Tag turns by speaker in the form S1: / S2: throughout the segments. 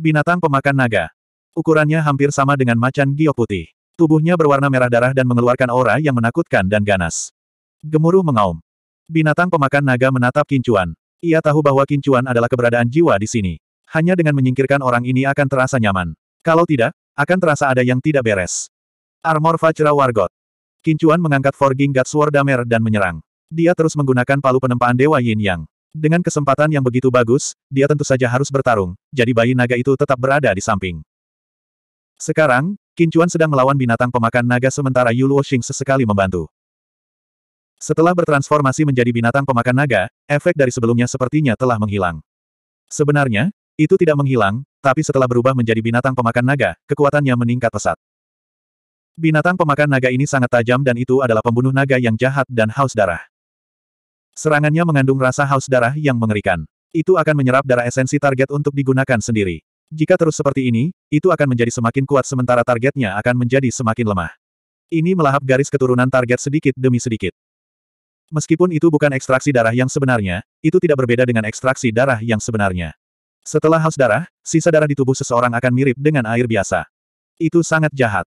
S1: Binatang pemakan naga. Ukurannya hampir sama dengan macan giok putih. Tubuhnya berwarna merah darah dan mengeluarkan aura yang menakutkan dan ganas. Gemuruh mengaum. Binatang pemakan naga menatap kincuan. Ia tahu bahwa kincuan adalah keberadaan jiwa di sini. Hanya dengan menyingkirkan orang ini akan terasa nyaman. Kalau tidak, akan terasa ada yang tidak beres. Armor Vajra Wargot. Kincuan mengangkat Forging God Sword Damer dan menyerang. Dia terus menggunakan palu penempaan Dewa Yin Yang. Dengan kesempatan yang begitu bagus, dia tentu saja harus bertarung, jadi bayi naga itu tetap berada di samping. Sekarang, Kincuan sedang melawan binatang pemakan naga sementara Yu Luoxing sesekali membantu. Setelah bertransformasi menjadi binatang pemakan naga, efek dari sebelumnya sepertinya telah menghilang. Sebenarnya, itu tidak menghilang, tapi setelah berubah menjadi binatang pemakan naga, kekuatannya meningkat pesat. Binatang pemakan naga ini sangat tajam dan itu adalah pembunuh naga yang jahat dan haus darah. Serangannya mengandung rasa haus darah yang mengerikan. Itu akan menyerap darah esensi target untuk digunakan sendiri. Jika terus seperti ini, itu akan menjadi semakin kuat sementara targetnya akan menjadi semakin lemah. Ini melahap garis keturunan target sedikit demi sedikit. Meskipun itu bukan ekstraksi darah yang sebenarnya, itu tidak berbeda dengan ekstraksi darah yang sebenarnya. Setelah haus darah, sisa darah di tubuh seseorang akan mirip dengan air biasa. Itu sangat jahat.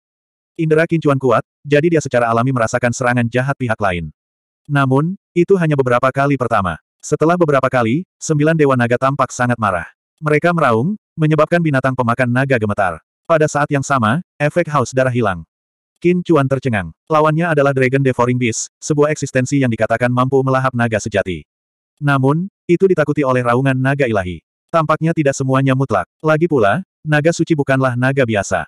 S1: Indera kincuan kuat, jadi dia secara alami merasakan serangan jahat pihak lain. Namun, itu hanya beberapa kali pertama. Setelah beberapa kali, sembilan dewa naga tampak sangat marah. Mereka meraung, menyebabkan binatang pemakan naga gemetar. Pada saat yang sama, efek haus darah hilang. Qin Chuan tercengang. Lawannya adalah Dragon Devouring Beast, sebuah eksistensi yang dikatakan mampu melahap naga sejati. Namun, itu ditakuti oleh raungan naga ilahi. Tampaknya tidak semuanya mutlak. Lagi pula, naga suci bukanlah naga biasa.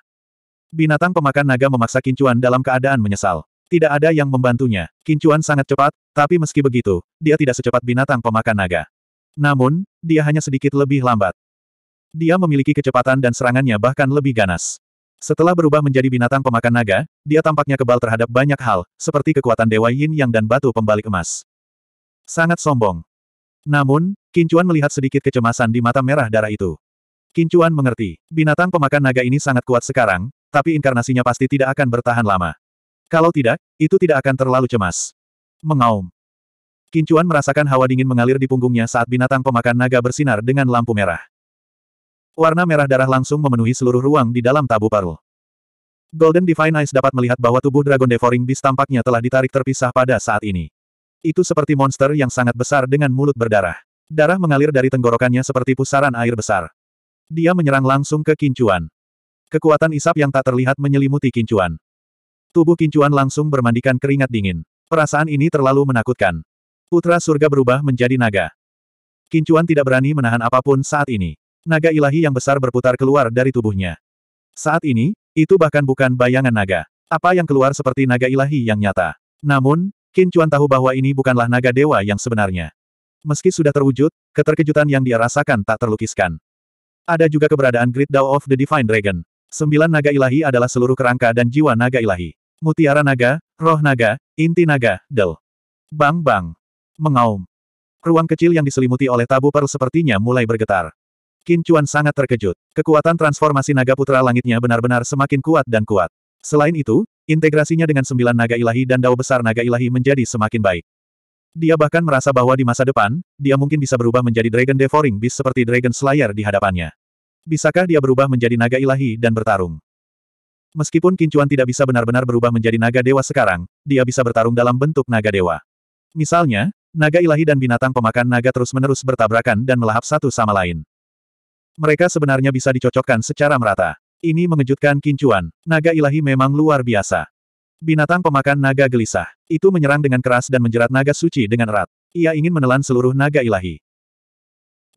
S1: Binatang pemakan naga memaksa Qin Chuan dalam keadaan menyesal. Tidak ada yang membantunya. Kincuan sangat cepat, tapi meski begitu, dia tidak secepat binatang pemakan naga. Namun, dia hanya sedikit lebih lambat. Dia memiliki kecepatan dan serangannya bahkan lebih ganas. Setelah berubah menjadi binatang pemakan naga, dia tampaknya kebal terhadap banyak hal, seperti kekuatan Dewa Yin Yang dan batu pembalik emas. Sangat sombong. Namun, Kincuan melihat sedikit kecemasan di mata merah darah itu. Kincuan mengerti, binatang pemakan naga ini sangat kuat sekarang, tapi inkarnasinya pasti tidak akan bertahan lama. Kalau tidak, itu tidak akan terlalu cemas. Mengaum. Kincuan merasakan hawa dingin mengalir di punggungnya saat binatang pemakan naga bersinar dengan lampu merah. Warna merah darah langsung memenuhi seluruh ruang di dalam tabu Parul. Golden Divine Eyes dapat melihat bahwa tubuh Dragon Devouring Beast tampaknya telah ditarik terpisah pada saat ini. Itu seperti monster yang sangat besar dengan mulut berdarah. Darah mengalir dari tenggorokannya seperti pusaran air besar. Dia menyerang langsung ke Kincuan. Kekuatan isap yang tak terlihat menyelimuti Kincuan. Tubuh Kincuan langsung bermandikan keringat dingin. Perasaan ini terlalu menakutkan. Putra surga berubah menjadi naga. Kincuan tidak berani menahan apapun saat ini. Naga ilahi yang besar berputar keluar dari tubuhnya. Saat ini, itu bahkan bukan bayangan naga. Apa yang keluar seperti naga ilahi yang nyata. Namun, Kincuan tahu bahwa ini bukanlah naga dewa yang sebenarnya. Meski sudah terwujud, keterkejutan yang dia rasakan tak terlukiskan. Ada juga keberadaan Great Dao of the Divine Dragon. Sembilan naga ilahi adalah seluruh kerangka dan jiwa naga ilahi. Mutiara naga, roh naga, inti naga, del. Bang-bang. Mengaum. Ruang kecil yang diselimuti oleh tabu perl sepertinya mulai bergetar. Kincuan sangat terkejut. Kekuatan transformasi naga putra langitnya benar-benar semakin kuat dan kuat. Selain itu, integrasinya dengan sembilan naga ilahi dan dao besar naga ilahi menjadi semakin baik. Dia bahkan merasa bahwa di masa depan, dia mungkin bisa berubah menjadi Dragon Devouring Beast seperti Dragon Slayer di hadapannya. Bisakah dia berubah menjadi naga ilahi dan bertarung? Meskipun Kincuan tidak bisa benar-benar berubah menjadi naga dewa sekarang, dia bisa bertarung dalam bentuk naga dewa. Misalnya, naga ilahi dan binatang pemakan naga terus-menerus bertabrakan dan melahap satu sama lain. Mereka sebenarnya bisa dicocokkan secara merata. Ini mengejutkan Kincuan. Naga ilahi memang luar biasa. Binatang pemakan naga gelisah. Itu menyerang dengan keras dan menjerat naga suci dengan erat. Ia ingin menelan seluruh naga ilahi.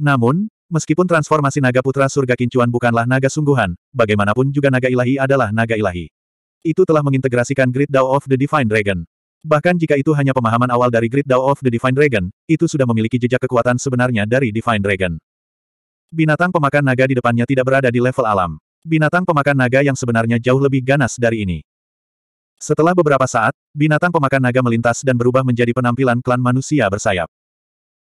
S1: Namun, Meskipun transformasi naga putra surga kincuan bukanlah naga sungguhan, bagaimanapun juga naga ilahi adalah naga ilahi. Itu telah mengintegrasikan Great Dao of the Divine Dragon. Bahkan jika itu hanya pemahaman awal dari Great Dao of the Divine Dragon, itu sudah memiliki jejak kekuatan sebenarnya dari Divine Dragon. Binatang pemakan naga di depannya tidak berada di level alam. Binatang pemakan naga yang sebenarnya jauh lebih ganas dari ini. Setelah beberapa saat, binatang pemakan naga melintas dan berubah menjadi penampilan klan manusia bersayap.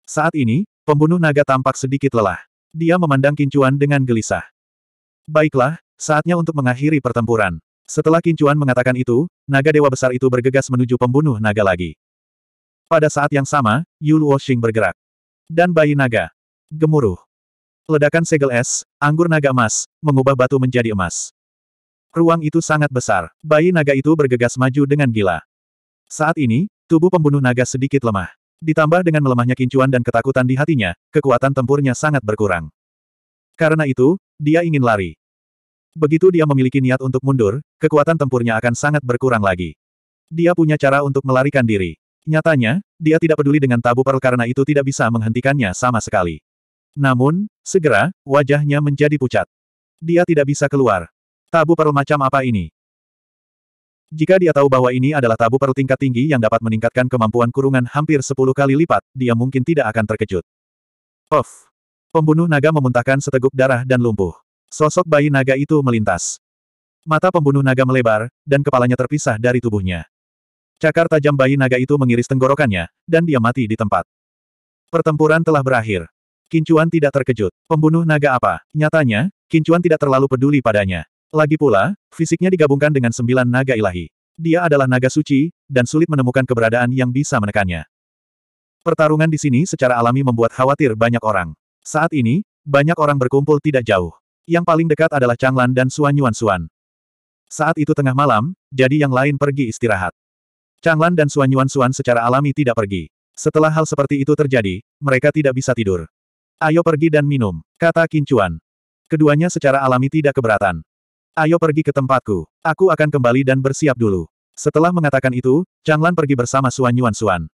S1: Saat ini, pembunuh naga tampak sedikit lelah. Dia memandang Kincuan dengan gelisah. Baiklah, saatnya untuk mengakhiri pertempuran. Setelah Kincuan mengatakan itu, naga dewa besar itu bergegas menuju pembunuh naga lagi. Pada saat yang sama, Yu Xing bergerak. Dan bayi naga. Gemuruh. Ledakan segel es, anggur naga emas, mengubah batu menjadi emas. Ruang itu sangat besar. Bayi naga itu bergegas maju dengan gila. Saat ini, tubuh pembunuh naga sedikit lemah. Ditambah dengan melemahnya kincuan dan ketakutan di hatinya, kekuatan tempurnya sangat berkurang. Karena itu, dia ingin lari. Begitu dia memiliki niat untuk mundur, kekuatan tempurnya akan sangat berkurang lagi. Dia punya cara untuk melarikan diri. Nyatanya, dia tidak peduli dengan tabu perl karena itu tidak bisa menghentikannya sama sekali. Namun, segera, wajahnya menjadi pucat. Dia tidak bisa keluar. Tabu perl macam apa ini? Jika dia tahu bahwa ini adalah tabu perut tingkat tinggi yang dapat meningkatkan kemampuan kurungan hampir sepuluh kali lipat, dia mungkin tidak akan terkejut. Of! Pembunuh naga memuntahkan seteguk darah dan lumpuh. Sosok bayi naga itu melintas. Mata pembunuh naga melebar, dan kepalanya terpisah dari tubuhnya. Cakar tajam bayi naga itu mengiris tenggorokannya, dan dia mati di tempat. Pertempuran telah berakhir. Kincuan tidak terkejut. Pembunuh naga apa? Nyatanya, Kincuan tidak terlalu peduli padanya. Lagi pula, fisiknya digabungkan dengan sembilan naga ilahi. Dia adalah naga suci, dan sulit menemukan keberadaan yang bisa menekannya. Pertarungan di sini secara alami membuat khawatir banyak orang. Saat ini, banyak orang berkumpul tidak jauh. Yang paling dekat adalah Changlan dan Suan Yuan Suan. Saat itu tengah malam, jadi yang lain pergi istirahat. Changlan dan Suan Yuan Suan secara alami tidak pergi. Setelah hal seperti itu terjadi, mereka tidak bisa tidur. Ayo pergi dan minum, kata Kincuan. Keduanya secara alami tidak keberatan. Ayo pergi ke tempatku. Aku akan kembali dan bersiap dulu. Setelah mengatakan itu, Changlan pergi bersama Suan Yuan Suan.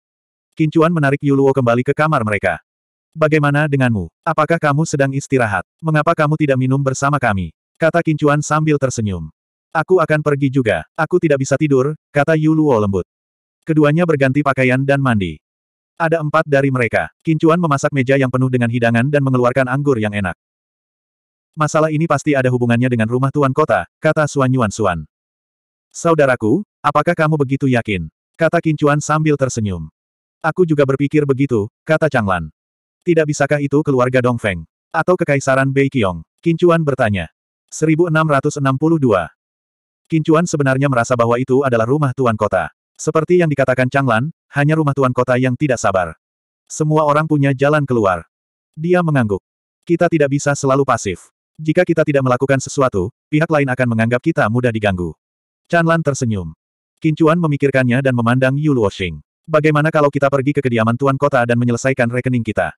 S1: Kincuan menarik Yuluo kembali ke kamar mereka. Bagaimana denganmu? Apakah kamu sedang istirahat? Mengapa kamu tidak minum bersama kami? Kata Kincuan sambil tersenyum. Aku akan pergi juga. Aku tidak bisa tidur, kata Yuluo lembut. Keduanya berganti pakaian dan mandi. Ada empat dari mereka. Kincuan memasak meja yang penuh dengan hidangan dan mengeluarkan anggur yang enak. Masalah ini pasti ada hubungannya dengan rumah tuan kota, kata Suan Yuan Suan. Saudaraku, apakah kamu begitu yakin? Kata Kincuan sambil tersenyum. Aku juga berpikir begitu, kata Changlan. Tidak bisakah itu keluarga Dongfeng? Atau kekaisaran Beiqiong? Kincuan bertanya. 1662. Kincuan sebenarnya merasa bahwa itu adalah rumah tuan kota. Seperti yang dikatakan Changlan, hanya rumah tuan kota yang tidak sabar. Semua orang punya jalan keluar. Dia mengangguk. Kita tidak bisa selalu pasif. Jika kita tidak melakukan sesuatu, pihak lain akan menganggap kita mudah diganggu. Chan Lan tersenyum. Kincuan memikirkannya dan memandang Yu Luoxing. Bagaimana kalau kita pergi ke kediaman Tuan Kota dan menyelesaikan rekening kita?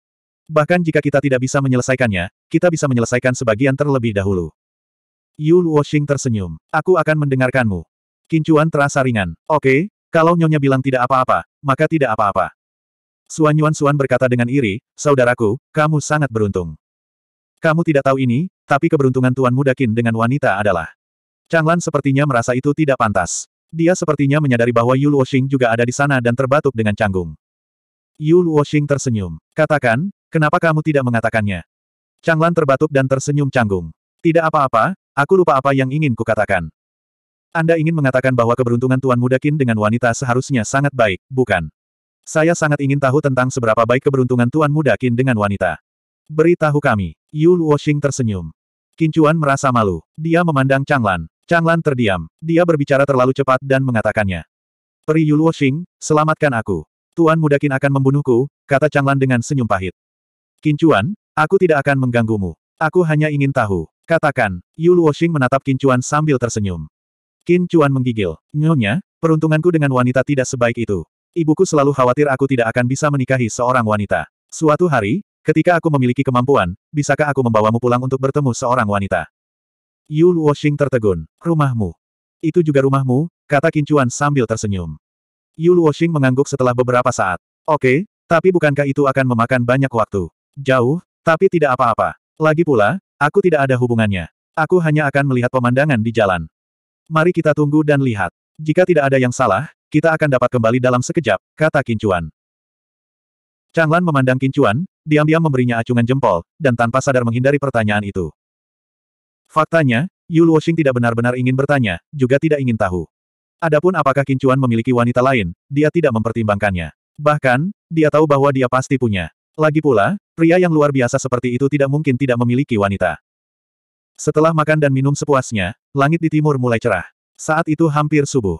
S1: Bahkan jika kita tidak bisa menyelesaikannya, kita bisa menyelesaikan sebagian terlebih dahulu. Yu Luoxing tersenyum. Aku akan mendengarkanmu. Kincuan terasa ringan. Oke, kalau Nyonya bilang tidak apa-apa, maka tidak apa-apa. Suan Yuan Suan berkata dengan iri, Saudaraku, kamu sangat beruntung. Kamu tidak tahu ini, tapi keberuntungan Tuan Muda Qin dengan wanita adalah. Changlan sepertinya merasa itu tidak pantas. Dia sepertinya menyadari bahwa Yu Luoxing juga ada di sana dan terbatuk dengan canggung. Yu Luoxing tersenyum. Katakan, kenapa kamu tidak mengatakannya? Changlan terbatuk dan tersenyum canggung. Tidak apa-apa, aku lupa apa yang ingin kukatakan. Anda ingin mengatakan bahwa keberuntungan Tuan Muda Qin dengan wanita seharusnya sangat baik, bukan? Saya sangat ingin tahu tentang seberapa baik keberuntungan Tuan Muda Qin dengan wanita. Beritahu kami. Yu Luoxing tersenyum. Kincuan merasa malu. Dia memandang Changlan. Changlan terdiam. Dia berbicara terlalu cepat dan mengatakannya. Peri Yuluo Xing, selamatkan aku. Tuan muda Qin akan membunuhku, kata Changlan dengan senyum pahit. Kincuan, aku tidak akan mengganggumu. Aku hanya ingin tahu. Katakan, Yuluo Xing menatap Kincuan sambil tersenyum. Kincuan menggigil. Nyonya, peruntunganku dengan wanita tidak sebaik itu. Ibuku selalu khawatir aku tidak akan bisa menikahi seorang wanita. Suatu hari, Ketika aku memiliki kemampuan, bisakah aku membawamu pulang untuk bertemu seorang wanita? Yu Luoxing tertegun. Rumahmu. Itu juga rumahmu, kata Kincuan sambil tersenyum. Yu Luoxing mengangguk setelah beberapa saat. Oke, tapi bukankah itu akan memakan banyak waktu? Jauh, tapi tidak apa-apa. Lagi pula, aku tidak ada hubungannya. Aku hanya akan melihat pemandangan di jalan. Mari kita tunggu dan lihat. Jika tidak ada yang salah, kita akan dapat kembali dalam sekejap, kata Kincuan. Chang Lan memandang Kincuan, diam-diam memberinya acungan jempol, dan tanpa sadar menghindari pertanyaan itu. Faktanya, Yu Luoxing tidak benar-benar ingin bertanya, juga tidak ingin tahu. Adapun apakah Kincuan memiliki wanita lain, dia tidak mempertimbangkannya. Bahkan, dia tahu bahwa dia pasti punya. Lagi pula, pria yang luar biasa seperti itu tidak mungkin tidak memiliki wanita. Setelah makan dan minum sepuasnya, langit di timur mulai cerah. Saat itu hampir subuh.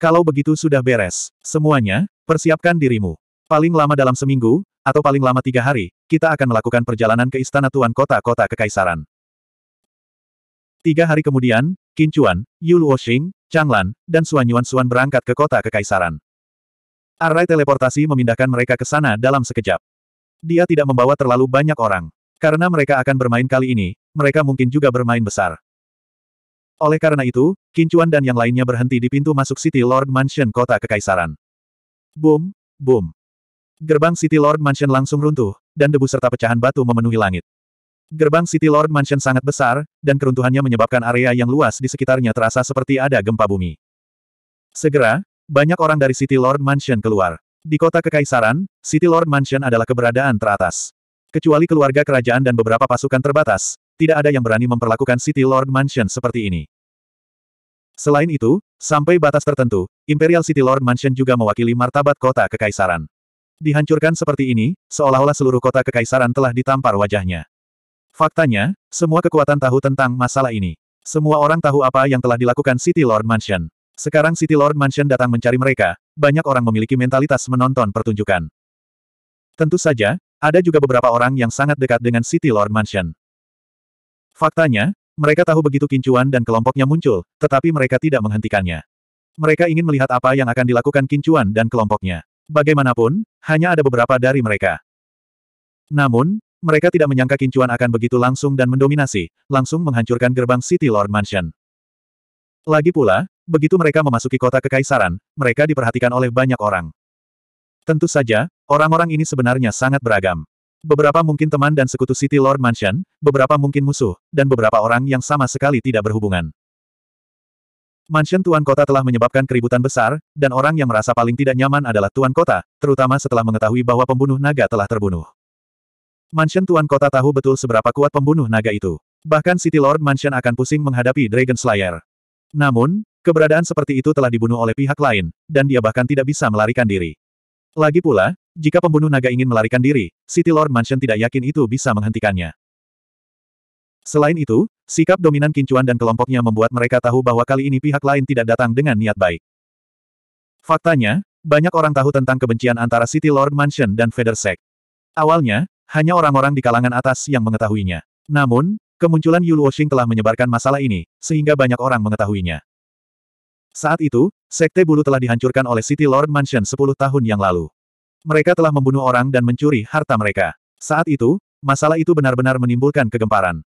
S1: Kalau begitu sudah beres, semuanya, persiapkan dirimu. Paling lama dalam seminggu, atau paling lama tiga hari, kita akan melakukan perjalanan ke Istana Tuan Kota-Kota Kekaisaran. Tiga hari kemudian, Qin Chuan, Yu Luoxing, Changlan, dan Xuan Yuan Xuan berangkat ke kota Kekaisaran. Array teleportasi memindahkan mereka ke sana dalam sekejap. Dia tidak membawa terlalu banyak orang. Karena mereka akan bermain kali ini, mereka mungkin juga bermain besar. Oleh karena itu, Qin Chuan dan yang lainnya berhenti di pintu masuk City Lord Mansion kota Kekaisaran. Boom, boom. Gerbang City Lord Mansion langsung runtuh, dan debu serta pecahan batu memenuhi langit. Gerbang City Lord Mansion sangat besar, dan keruntuhannya menyebabkan area yang luas di sekitarnya terasa seperti ada gempa bumi. Segera, banyak orang dari City Lord Mansion keluar. Di kota Kekaisaran, City Lord Mansion adalah keberadaan teratas. Kecuali keluarga kerajaan dan beberapa pasukan terbatas, tidak ada yang berani memperlakukan City Lord Mansion seperti ini. Selain itu, sampai batas tertentu, Imperial City Lord Mansion juga mewakili martabat kota Kekaisaran. Dihancurkan seperti ini, seolah-olah seluruh kota kekaisaran telah ditampar wajahnya. Faktanya, semua kekuatan tahu tentang masalah ini. Semua orang tahu apa yang telah dilakukan City Lord Mansion. Sekarang City Lord Mansion datang mencari mereka, banyak orang memiliki mentalitas menonton pertunjukan. Tentu saja, ada juga beberapa orang yang sangat dekat dengan City Lord Mansion. Faktanya, mereka tahu begitu Kincuan dan kelompoknya muncul, tetapi mereka tidak menghentikannya. Mereka ingin melihat apa yang akan dilakukan Kincuan dan kelompoknya. Bagaimanapun, hanya ada beberapa dari mereka. Namun, mereka tidak menyangka kincuan akan begitu langsung dan mendominasi, langsung menghancurkan gerbang City Lord Mansion. Lagi pula, begitu mereka memasuki kota kekaisaran, mereka diperhatikan oleh banyak orang. Tentu saja, orang-orang ini sebenarnya sangat beragam. Beberapa mungkin teman dan sekutu City Lord Mansion, beberapa mungkin musuh, dan beberapa orang yang sama sekali tidak berhubungan. Mansion Tuan Kota telah menyebabkan keributan besar, dan orang yang merasa paling tidak nyaman adalah Tuan Kota, terutama setelah mengetahui bahwa pembunuh naga telah terbunuh. Mansion Tuan Kota tahu betul seberapa kuat pembunuh naga itu. Bahkan City Lord Mansion akan pusing menghadapi Dragon Slayer. Namun, keberadaan seperti itu telah dibunuh oleh pihak lain, dan dia bahkan tidak bisa melarikan diri. Lagi pula, jika pembunuh naga ingin melarikan diri, City Lord Mansion tidak yakin itu bisa menghentikannya. Selain itu, sikap dominan Kincuan dan kelompoknya membuat mereka tahu bahwa kali ini pihak lain tidak datang dengan niat baik. Faktanya, banyak orang tahu tentang kebencian antara City Lord Mansion dan Federsec. Awalnya, hanya orang-orang di kalangan atas yang mengetahuinya. Namun, kemunculan Yu Oshing telah menyebarkan masalah ini, sehingga banyak orang mengetahuinya. Saat itu, Sekte Bulu telah dihancurkan oleh City Lord Mansion 10 tahun yang lalu. Mereka telah membunuh orang dan mencuri harta mereka. Saat itu, masalah itu benar-benar menimbulkan kegemparan.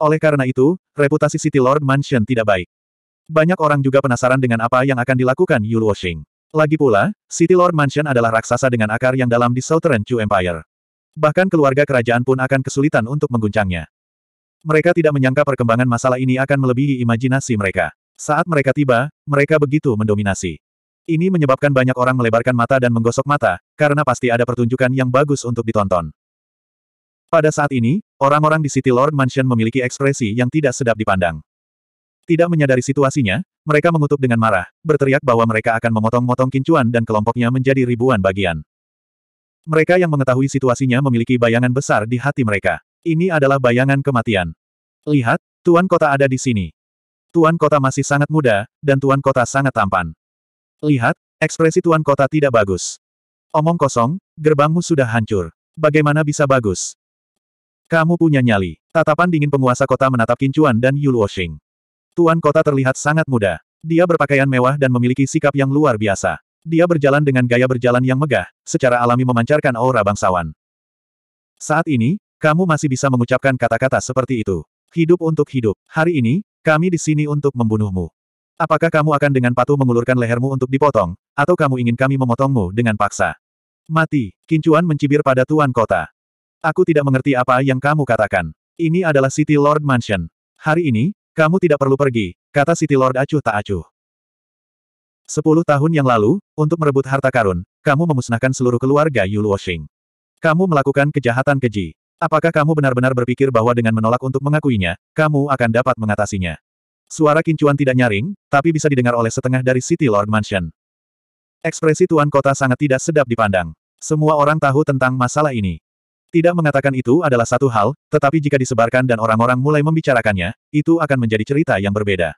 S1: Oleh karena itu, reputasi City Lord Mansion tidak baik. Banyak orang juga penasaran dengan apa yang akan dilakukan Yul Washing. Lagi pula, City Lord Mansion adalah raksasa dengan akar yang dalam di Southern Chu Empire. Bahkan keluarga kerajaan pun akan kesulitan untuk mengguncangnya. Mereka tidak menyangka perkembangan masalah ini akan melebihi imajinasi mereka. Saat mereka tiba, mereka begitu mendominasi. Ini menyebabkan banyak orang melebarkan mata dan menggosok mata, karena pasti ada pertunjukan yang bagus untuk ditonton. Pada saat ini, Orang-orang di City Lord Mansion memiliki ekspresi yang tidak sedap dipandang. Tidak menyadari situasinya, mereka mengutuk dengan marah, berteriak bahwa mereka akan memotong-motong kincuan dan kelompoknya menjadi ribuan bagian. Mereka yang mengetahui situasinya memiliki bayangan besar di hati mereka. Ini adalah bayangan kematian. Lihat, Tuan Kota ada di sini. Tuan Kota masih sangat muda, dan Tuan Kota sangat tampan. Lihat, ekspresi Tuan Kota tidak bagus. Omong kosong, gerbangmu sudah hancur. Bagaimana bisa bagus? Kamu punya nyali. Tatapan dingin penguasa kota menatap Kincuan dan Yuluo Xing. Tuan kota terlihat sangat muda. Dia berpakaian mewah dan memiliki sikap yang luar biasa. Dia berjalan dengan gaya berjalan yang megah, secara alami memancarkan aura bangsawan. Saat ini, kamu masih bisa mengucapkan kata-kata seperti itu. Hidup untuk hidup. Hari ini, kami di sini untuk membunuhmu. Apakah kamu akan dengan patuh mengulurkan lehermu untuk dipotong, atau kamu ingin kami memotongmu dengan paksa? Mati, Kincuan mencibir pada tuan kota. Aku tidak mengerti apa yang kamu katakan. Ini adalah City Lord Mansion. Hari ini, kamu tidak perlu pergi, kata City Lord acuh tak acuh. Sepuluh tahun yang lalu, untuk merebut harta karun, kamu memusnahkan seluruh keluarga Yulu Washing. Kamu melakukan kejahatan keji. Apakah kamu benar-benar berpikir bahwa dengan menolak untuk mengakuinya, kamu akan dapat mengatasinya? Suara kincuan tidak nyaring, tapi bisa didengar oleh setengah dari City Lord Mansion. Ekspresi Tuan Kota sangat tidak sedap dipandang. Semua orang tahu tentang masalah ini. Tidak mengatakan itu adalah satu hal, tetapi jika disebarkan dan orang-orang mulai membicarakannya, itu akan menjadi cerita yang berbeda.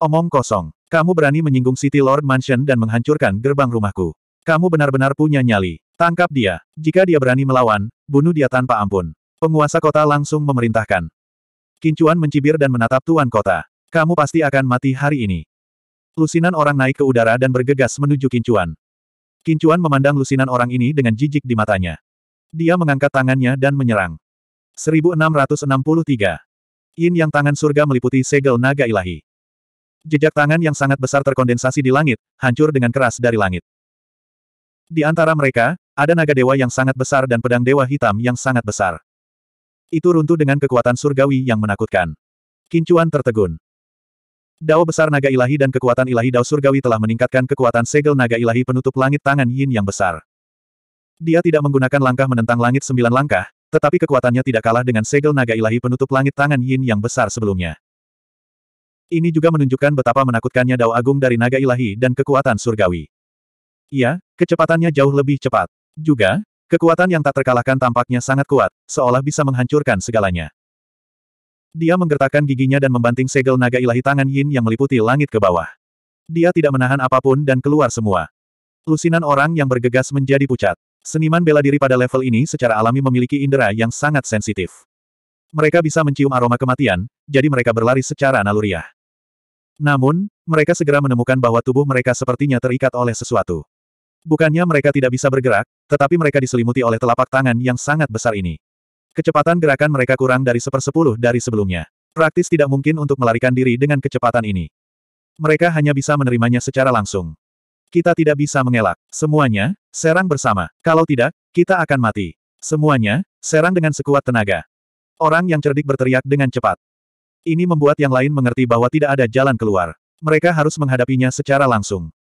S1: Omong kosong. Kamu berani menyinggung City Lord Mansion dan menghancurkan gerbang rumahku. Kamu benar-benar punya nyali. Tangkap dia. Jika dia berani melawan, bunuh dia tanpa ampun. Penguasa kota langsung memerintahkan. Kincuan mencibir dan menatap tuan kota. Kamu pasti akan mati hari ini. Lusinan orang naik ke udara dan bergegas menuju Kincuan. Kincuan memandang lusinan orang ini dengan jijik di matanya. Dia mengangkat tangannya dan menyerang. 1663. Yin yang tangan surga meliputi segel naga ilahi. Jejak tangan yang sangat besar terkondensasi di langit, hancur dengan keras dari langit. Di antara mereka, ada naga dewa yang sangat besar dan pedang dewa hitam yang sangat besar. Itu runtuh dengan kekuatan surgawi yang menakutkan. Kincuan tertegun. Dao besar naga ilahi dan kekuatan ilahi dao surgawi telah meningkatkan kekuatan segel naga ilahi penutup langit tangan yin yang besar. Dia tidak menggunakan langkah menentang langit sembilan langkah, tetapi kekuatannya tidak kalah dengan segel naga ilahi penutup langit tangan Yin yang besar sebelumnya. Ini juga menunjukkan betapa menakutkannya dao agung dari naga ilahi dan kekuatan surgawi. Iya, kecepatannya jauh lebih cepat. Juga, kekuatan yang tak terkalahkan tampaknya sangat kuat, seolah bisa menghancurkan segalanya. Dia menggertakkan giginya dan membanting segel naga ilahi tangan Yin yang meliputi langit ke bawah. Dia tidak menahan apapun dan keluar semua. Lusinan orang yang bergegas menjadi pucat. Seniman bela diri pada level ini secara alami memiliki indera yang sangat sensitif. Mereka bisa mencium aroma kematian, jadi mereka berlari secara naluriah. Namun, mereka segera menemukan bahwa tubuh mereka sepertinya terikat oleh sesuatu. Bukannya mereka tidak bisa bergerak, tetapi mereka diselimuti oleh telapak tangan yang sangat besar ini. Kecepatan gerakan mereka kurang dari sepersepuluh dari sebelumnya. Praktis tidak mungkin untuk melarikan diri dengan kecepatan ini. Mereka hanya bisa menerimanya secara langsung. Kita tidak bisa mengelak. Semuanya, serang bersama. Kalau tidak, kita akan mati. Semuanya, serang dengan sekuat tenaga. Orang yang cerdik berteriak dengan cepat. Ini membuat yang lain mengerti bahwa tidak ada jalan keluar. Mereka harus menghadapinya secara langsung.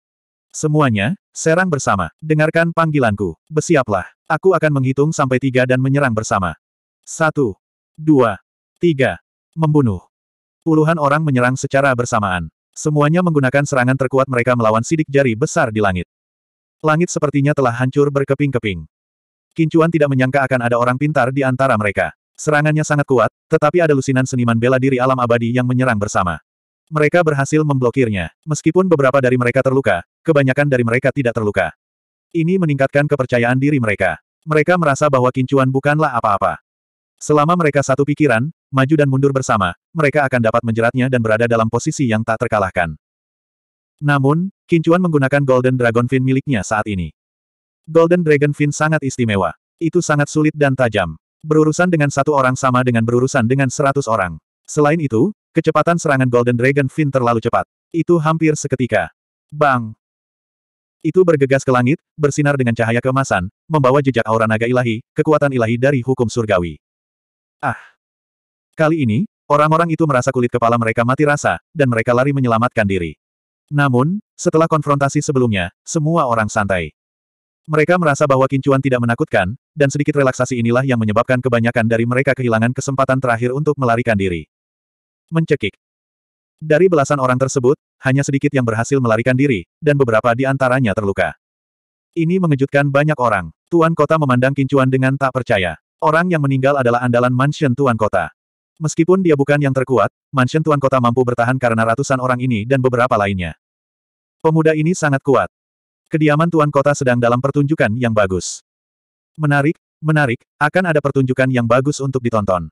S1: Semuanya, serang bersama. Dengarkan panggilanku. Bersiaplah. Aku akan menghitung sampai tiga dan menyerang bersama. Satu. Dua. Tiga. Membunuh. Puluhan orang menyerang secara bersamaan. Semuanya menggunakan serangan terkuat mereka melawan sidik jari besar di langit. Langit sepertinya telah hancur berkeping-keping. Kincuan tidak menyangka akan ada orang pintar di antara mereka. Serangannya sangat kuat, tetapi ada lusinan seniman bela diri alam abadi yang menyerang bersama. Mereka berhasil memblokirnya. Meskipun beberapa dari mereka terluka, kebanyakan dari mereka tidak terluka. Ini meningkatkan kepercayaan diri mereka. Mereka merasa bahwa kincuan bukanlah apa-apa. Selama mereka satu pikiran, maju dan mundur bersama, mereka akan dapat menjeratnya dan berada dalam posisi yang tak terkalahkan. Namun, Kincuan menggunakan Golden Dragon Fin miliknya saat ini. Golden Dragon Fin sangat istimewa. Itu sangat sulit dan tajam. Berurusan dengan satu orang sama dengan berurusan dengan seratus orang. Selain itu, kecepatan serangan Golden Dragon Fin terlalu cepat. Itu hampir seketika. Bang! Itu bergegas ke langit, bersinar dengan cahaya kemasan, membawa jejak aura naga ilahi, kekuatan ilahi dari hukum surgawi. Ah! Kali ini, orang-orang itu merasa kulit kepala mereka mati rasa, dan mereka lari menyelamatkan diri. Namun, setelah konfrontasi sebelumnya, semua orang santai. Mereka merasa bahwa kincuan tidak menakutkan, dan sedikit relaksasi inilah yang menyebabkan kebanyakan dari mereka kehilangan kesempatan terakhir untuk melarikan diri. Mencekik. Dari belasan orang tersebut, hanya sedikit yang berhasil melarikan diri, dan beberapa di antaranya terluka. Ini mengejutkan banyak orang. Tuan kota memandang kincuan dengan tak percaya. Orang yang meninggal adalah andalan mansion tuan kota. Meskipun dia bukan yang terkuat, mansion tuan kota mampu bertahan karena ratusan orang ini dan beberapa lainnya. Pemuda ini sangat kuat. Kediaman tuan kota sedang dalam pertunjukan yang bagus. Menarik, menarik, akan ada pertunjukan yang bagus untuk ditonton.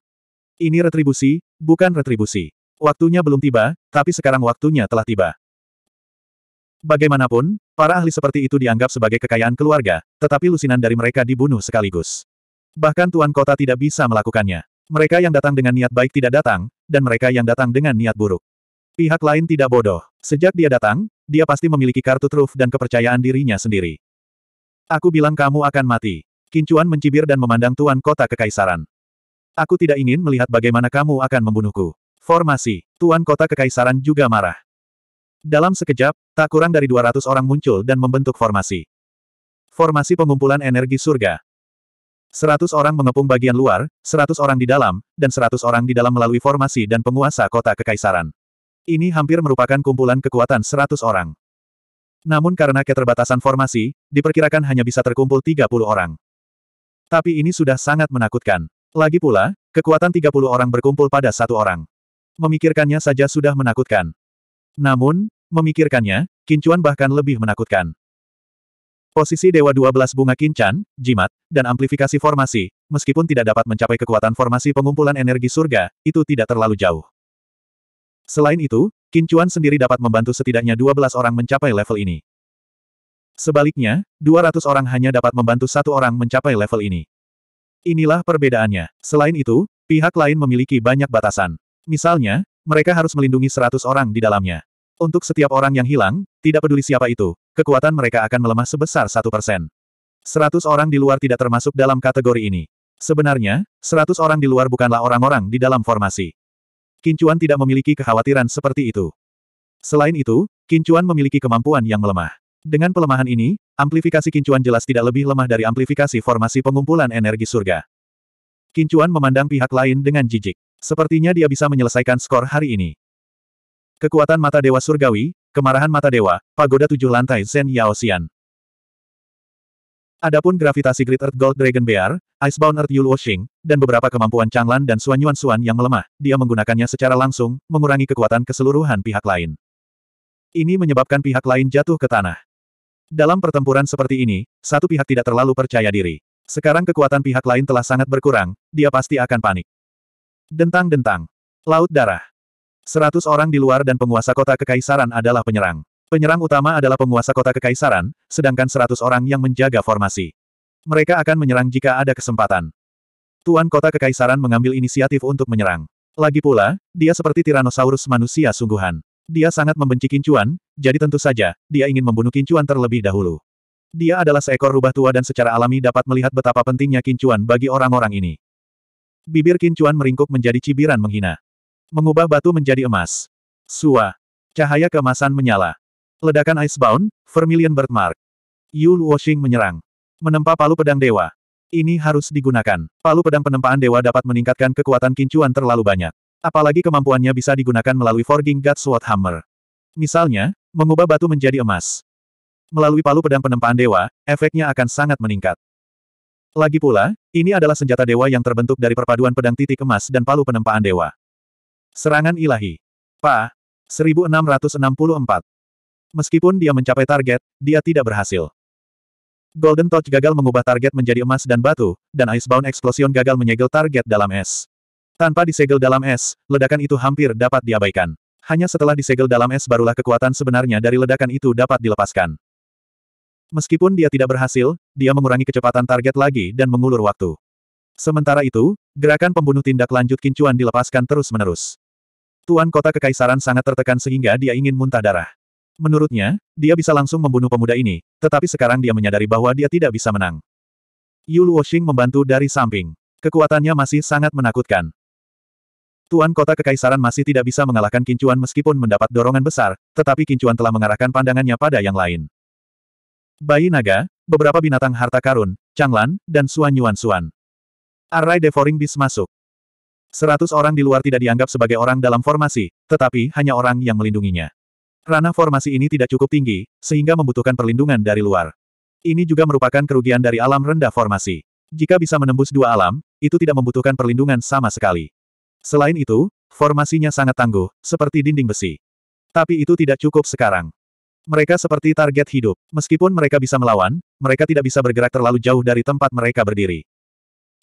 S1: Ini retribusi, bukan retribusi. Waktunya belum tiba, tapi sekarang waktunya telah tiba. Bagaimanapun, para ahli seperti itu dianggap sebagai kekayaan keluarga, tetapi lusinan dari mereka dibunuh sekaligus. Bahkan tuan kota tidak bisa melakukannya. Mereka yang datang dengan niat baik tidak datang, dan mereka yang datang dengan niat buruk. Pihak lain tidak bodoh. Sejak dia datang, dia pasti memiliki kartu truf dan kepercayaan dirinya sendiri. Aku bilang kamu akan mati. Kincuan mencibir dan memandang tuan kota kekaisaran. Aku tidak ingin melihat bagaimana kamu akan membunuhku. Formasi, Tuan Kota Kekaisaran juga marah. Dalam sekejap, tak kurang dari 200 orang muncul dan membentuk formasi. Formasi pengumpulan energi surga, Seratus orang mengepung bagian luar, seratus orang di dalam, dan seratus orang di dalam melalui formasi dan penguasa kota kekaisaran. Ini hampir merupakan kumpulan kekuatan seratus orang. Namun karena keterbatasan formasi, diperkirakan hanya bisa terkumpul 30 orang. Tapi ini sudah sangat menakutkan. Lagi pula, kekuatan 30 orang berkumpul pada satu orang. Memikirkannya saja sudah menakutkan. Namun, memikirkannya, kincuan bahkan lebih menakutkan. Posisi Dewa 12 Bunga Kincan, Jimat, dan amplifikasi formasi, meskipun tidak dapat mencapai kekuatan formasi pengumpulan energi surga, itu tidak terlalu jauh. Selain itu, Kincuan sendiri dapat membantu setidaknya 12 orang mencapai level ini. Sebaliknya, 200 orang hanya dapat membantu satu orang mencapai level ini. Inilah perbedaannya. Selain itu, pihak lain memiliki banyak batasan. Misalnya, mereka harus melindungi 100 orang di dalamnya. Untuk setiap orang yang hilang, tidak peduli siapa itu, kekuatan mereka akan melemah sebesar satu persen. Seratus orang di luar tidak termasuk dalam kategori ini. Sebenarnya, seratus orang di luar bukanlah orang-orang di dalam formasi. Kincuan tidak memiliki kekhawatiran seperti itu. Selain itu, Kincuan memiliki kemampuan yang melemah. Dengan pelemahan ini, amplifikasi Kincuan jelas tidak lebih lemah dari amplifikasi formasi pengumpulan energi surga. Kincuan memandang pihak lain dengan jijik. Sepertinya dia bisa menyelesaikan skor hari ini. Kekuatan mata dewa surgawi, kemarahan mata dewa, pagoda tujuh lantai Zen Yaosian. Adapun gravitasi Great Earth Gold Dragon Bear, Icebound Earth Yul Washing, dan beberapa kemampuan Changlan dan Suan Yuan Suan yang melemah, dia menggunakannya secara langsung, mengurangi kekuatan keseluruhan pihak lain. Ini menyebabkan pihak lain jatuh ke tanah. Dalam pertempuran seperti ini, satu pihak tidak terlalu percaya diri. Sekarang kekuatan pihak lain telah sangat berkurang, dia pasti akan panik. Dentang-dentang. Laut darah. Seratus orang di luar dan penguasa kota kekaisaran adalah penyerang. Penyerang utama adalah penguasa kota kekaisaran, sedangkan seratus orang yang menjaga formasi. Mereka akan menyerang jika ada kesempatan. Tuan kota kekaisaran mengambil inisiatif untuk menyerang. Lagi pula, dia seperti Tyrannosaurus manusia sungguhan. Dia sangat membenci kincuan, jadi tentu saja, dia ingin membunuh kincuan terlebih dahulu. Dia adalah seekor rubah tua dan secara alami dapat melihat betapa pentingnya kincuan bagi orang-orang ini. Bibir kincuan meringkuk menjadi cibiran menghina. Mengubah batu menjadi emas. Sua. Cahaya kemasan menyala. Ledakan Icebound, Vermilion Birdmark. Yu Luoxing menyerang. Menempa palu pedang dewa. Ini harus digunakan. Palu pedang penempaan dewa dapat meningkatkan kekuatan kincuan terlalu banyak. Apalagi kemampuannya bisa digunakan melalui Forging God Sword Hammer. Misalnya, mengubah batu menjadi emas. Melalui palu pedang penempaan dewa, efeknya akan sangat meningkat. Lagi pula, ini adalah senjata dewa yang terbentuk dari perpaduan pedang titik emas dan palu penempaan dewa. Serangan ilahi. Pa. 1664. Meskipun dia mencapai target, dia tidak berhasil. Golden Touch gagal mengubah target menjadi emas dan batu, dan Icebound Explosion gagal menyegel target dalam es. Tanpa disegel dalam es, ledakan itu hampir dapat diabaikan. Hanya setelah disegel dalam es barulah kekuatan sebenarnya dari ledakan itu dapat dilepaskan. Meskipun dia tidak berhasil, dia mengurangi kecepatan target lagi dan mengulur waktu. Sementara itu, gerakan pembunuh tindak lanjut kincuan dilepaskan terus-menerus. Tuan kota kekaisaran sangat tertekan sehingga dia ingin muntah darah. Menurutnya, dia bisa langsung membunuh pemuda ini, tetapi sekarang dia menyadari bahwa dia tidak bisa menang. Yu Luoxing membantu dari samping. Kekuatannya masih sangat menakutkan. Tuan kota kekaisaran masih tidak bisa mengalahkan Kincuan meskipun mendapat dorongan besar, tetapi Kincuan telah mengarahkan pandangannya pada yang lain. Bayi naga, beberapa binatang harta karun, Changlan, dan Suan Yuan Suan. Arai Devoring bis masuk. Seratus orang di luar tidak dianggap sebagai orang dalam formasi, tetapi hanya orang yang melindunginya. Ranah formasi ini tidak cukup tinggi, sehingga membutuhkan perlindungan dari luar. Ini juga merupakan kerugian dari alam rendah formasi. Jika bisa menembus dua alam, itu tidak membutuhkan perlindungan sama sekali. Selain itu, formasinya sangat tangguh, seperti dinding besi. Tapi itu tidak cukup sekarang. Mereka seperti target hidup. Meskipun mereka bisa melawan, mereka tidak bisa bergerak terlalu jauh dari tempat mereka berdiri.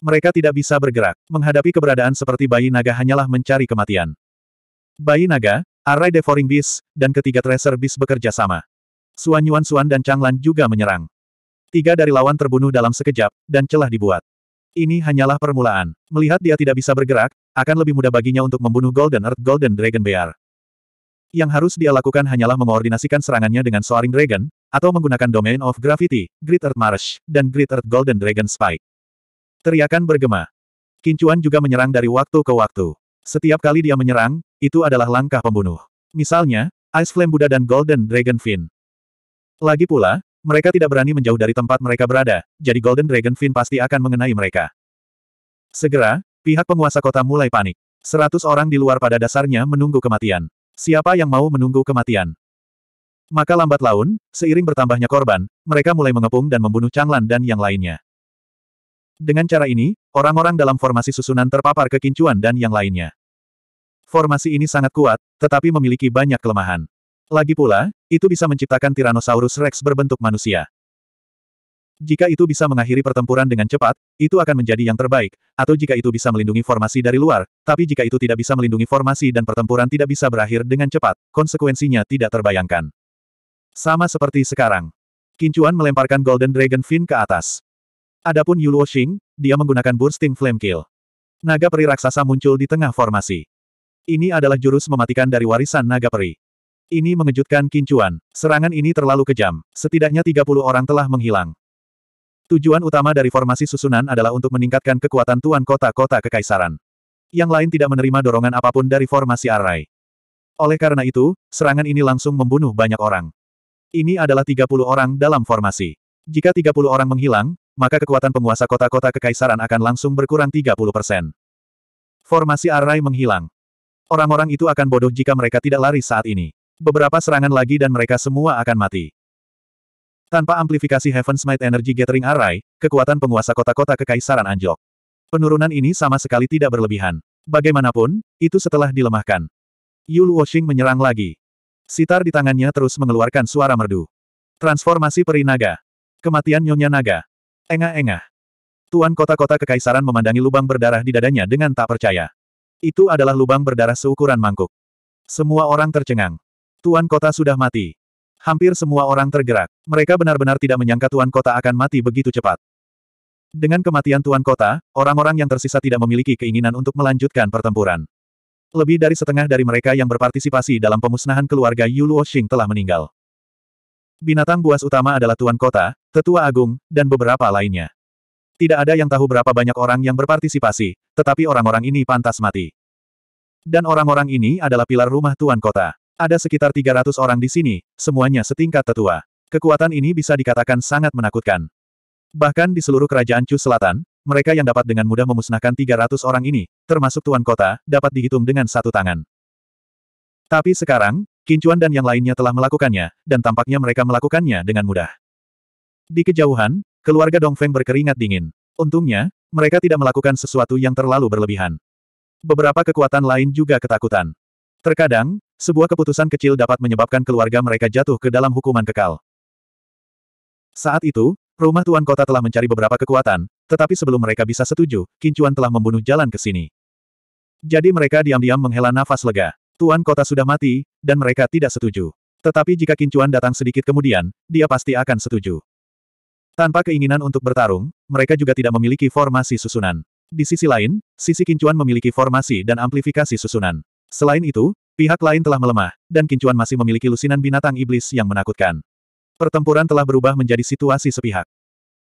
S1: Mereka tidak bisa bergerak. Menghadapi keberadaan seperti bayi naga hanyalah mencari kematian. Bayi naga, Array Devouring Beast, dan ketiga Tracer Beast bekerja sama. Suan Yuan Suan dan Chang Lan juga menyerang. Tiga dari lawan terbunuh dalam sekejap, dan celah dibuat. Ini hanyalah permulaan. Melihat dia tidak bisa bergerak, akan lebih mudah baginya untuk membunuh Golden Earth Golden Dragon Bear. Yang harus dia lakukan hanyalah mengoordinasikan serangannya dengan Soaring Dragon, atau menggunakan Domain of Gravity, Great Earth Marsh, dan Great Earth Golden Dragon Spike. Teriakan bergema. Kincuan juga menyerang dari waktu ke waktu. Setiap kali dia menyerang, itu adalah langkah pembunuh. Misalnya, Ice Flame Buddha dan Golden Dragon Fin. Lagi pula, mereka tidak berani menjauh dari tempat mereka berada, jadi Golden Dragon Fin pasti akan mengenai mereka. Segera, pihak penguasa kota mulai panik. Seratus orang di luar pada dasarnya menunggu kematian. Siapa yang mau menunggu kematian? Maka lambat laun, seiring bertambahnya korban, mereka mulai mengepung dan membunuh Changlan dan yang lainnya. Dengan cara ini, orang-orang dalam formasi susunan terpapar kekincuan dan yang lainnya. Formasi ini sangat kuat, tetapi memiliki banyak kelemahan. Lagi pula, itu bisa menciptakan Tyrannosaurus Rex berbentuk manusia. Jika itu bisa mengakhiri pertempuran dengan cepat, itu akan menjadi yang terbaik, atau jika itu bisa melindungi formasi dari luar, tapi jika itu tidak bisa melindungi formasi dan pertempuran tidak bisa berakhir dengan cepat, konsekuensinya tidak terbayangkan. Sama seperti sekarang. Kincuan melemparkan Golden Dragon Fin ke atas. Adapun Yu Xing, dia menggunakan Bursting Flame Kill. Naga peri raksasa muncul di tengah formasi. Ini adalah jurus mematikan dari warisan naga peri. Ini mengejutkan Kincuan. Serangan ini terlalu kejam. Setidaknya 30 orang telah menghilang. Tujuan utama dari formasi susunan adalah untuk meningkatkan kekuatan tuan kota-kota kekaisaran. Yang lain tidak menerima dorongan apapun dari formasi Arai. Oleh karena itu, serangan ini langsung membunuh banyak orang. Ini adalah 30 orang dalam formasi. Jika 30 orang menghilang, maka kekuatan penguasa kota-kota kekaisaran akan langsung berkurang 30 persen. Formasi Arai menghilang. Orang-orang itu akan bodoh jika mereka tidak lari saat ini. Beberapa serangan lagi dan mereka semua akan mati. Tanpa amplifikasi Heaven's Might Energy Gathering Array, kekuatan penguasa kota-kota kekaisaran anjlok. Penurunan ini sama sekali tidak berlebihan. Bagaimanapun, itu setelah dilemahkan. Yul Washing menyerang lagi. Sitar di tangannya terus mengeluarkan suara merdu. Transformasi peri naga. Kematian Nyonya Naga. Engah-engah. Tuan kota-kota kekaisaran memandangi lubang berdarah di dadanya dengan tak percaya. Itu adalah lubang berdarah seukuran mangkuk. Semua orang tercengang. Tuan kota sudah mati. Hampir semua orang tergerak. Mereka benar-benar tidak menyangka tuan kota akan mati begitu cepat. Dengan kematian tuan kota, orang-orang yang tersisa tidak memiliki keinginan untuk melanjutkan pertempuran. Lebih dari setengah dari mereka yang berpartisipasi dalam pemusnahan keluarga Yulu Xing telah meninggal. Binatang buas utama adalah tuan kota, Tetua Agung, dan beberapa lainnya. Tidak ada yang tahu berapa banyak orang yang berpartisipasi, tetapi orang-orang ini pantas mati. Dan orang-orang ini adalah pilar rumah tuan kota. Ada sekitar 300 orang di sini, semuanya setingkat tetua. Kekuatan ini bisa dikatakan sangat menakutkan. Bahkan di seluruh kerajaan Chu Selatan, mereka yang dapat dengan mudah memusnahkan 300 orang ini, termasuk tuan kota, dapat dihitung dengan satu tangan. Tapi sekarang, Kincuan dan yang lainnya telah melakukannya, dan tampaknya mereka melakukannya dengan mudah. Di kejauhan, keluarga Dong Feng berkeringat dingin. Untungnya, mereka tidak melakukan sesuatu yang terlalu berlebihan. Beberapa kekuatan lain juga ketakutan. Terkadang, sebuah keputusan kecil dapat menyebabkan keluarga mereka jatuh ke dalam hukuman kekal. Saat itu, rumah tuan kota telah mencari beberapa kekuatan, tetapi sebelum mereka bisa setuju, Kincuan telah membunuh jalan ke sini. Jadi mereka diam-diam menghela nafas lega. Tuan kota sudah mati, dan mereka tidak setuju. Tetapi jika Kincuan datang sedikit kemudian, dia pasti akan setuju. Tanpa keinginan untuk bertarung, mereka juga tidak memiliki formasi susunan. Di sisi lain, sisi Kincuan memiliki formasi dan amplifikasi susunan. Selain itu, pihak lain telah melemah, dan Kincuan masih memiliki lusinan binatang iblis yang menakutkan. Pertempuran telah berubah menjadi situasi sepihak.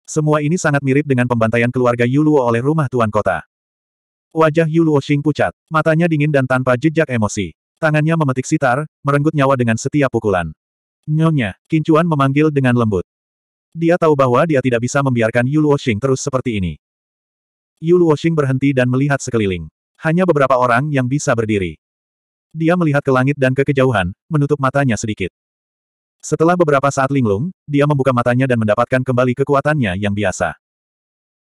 S1: Semua ini sangat mirip dengan pembantaian keluarga Yuluo oleh rumah tuan kota. Wajah Yuluo Xing pucat, matanya dingin dan tanpa jejak emosi. Tangannya memetik sitar, merenggut nyawa dengan setiap pukulan. Nyonya, Kincuan memanggil dengan lembut. Dia tahu bahwa dia tidak bisa membiarkan Yu Luoxing terus seperti ini. Yu Luoxing berhenti dan melihat sekeliling. Hanya beberapa orang yang bisa berdiri. Dia melihat ke langit dan ke kejauhan, menutup matanya sedikit. Setelah beberapa saat linglung, dia membuka matanya dan mendapatkan kembali kekuatannya yang biasa.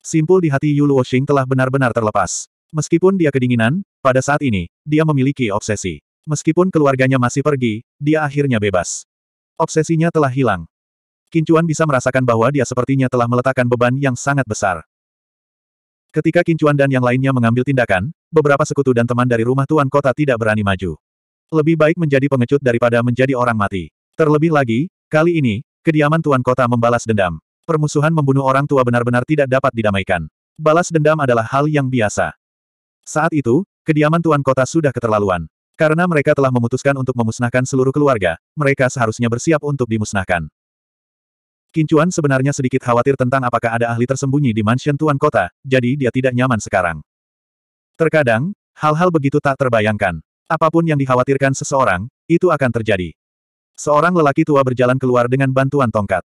S1: Simpul di hati Yu Luoxing telah benar-benar terlepas. Meskipun dia kedinginan, pada saat ini, dia memiliki obsesi. Meskipun keluarganya masih pergi, dia akhirnya bebas. Obsesinya telah hilang. Kincuan bisa merasakan bahwa dia sepertinya telah meletakkan beban yang sangat besar. Ketika Kincuan dan yang lainnya mengambil tindakan, beberapa sekutu dan teman dari rumah tuan kota tidak berani maju. Lebih baik menjadi pengecut daripada menjadi orang mati. Terlebih lagi, kali ini, kediaman tuan kota membalas dendam. Permusuhan membunuh orang tua benar-benar tidak dapat didamaikan. Balas dendam adalah hal yang biasa. Saat itu, kediaman tuan kota sudah keterlaluan. Karena mereka telah memutuskan untuk memusnahkan seluruh keluarga, mereka seharusnya bersiap untuk dimusnahkan. Kincuan sebenarnya sedikit khawatir tentang apakah ada ahli tersembunyi di mansion tuan kota, jadi dia tidak nyaman sekarang. Terkadang, hal-hal begitu tak terbayangkan. Apapun yang dikhawatirkan seseorang, itu akan terjadi. Seorang lelaki tua berjalan keluar dengan bantuan tongkat.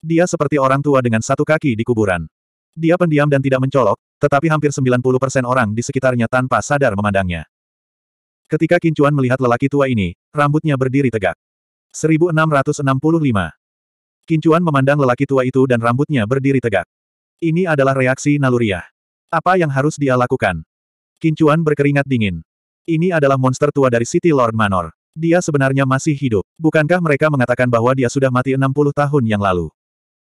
S1: Dia seperti orang tua dengan satu kaki di kuburan. Dia pendiam dan tidak mencolok, tetapi hampir 90% orang di sekitarnya tanpa sadar memandangnya. Ketika Kincuan melihat lelaki tua ini, rambutnya berdiri tegak. 1665 Kincuan memandang lelaki tua itu dan rambutnya berdiri tegak. Ini adalah reaksi naluriah. Apa yang harus dia lakukan? Kincuan berkeringat dingin. Ini adalah monster tua dari City Lord Manor. Dia sebenarnya masih hidup. Bukankah mereka mengatakan bahwa dia sudah mati 60 tahun yang lalu?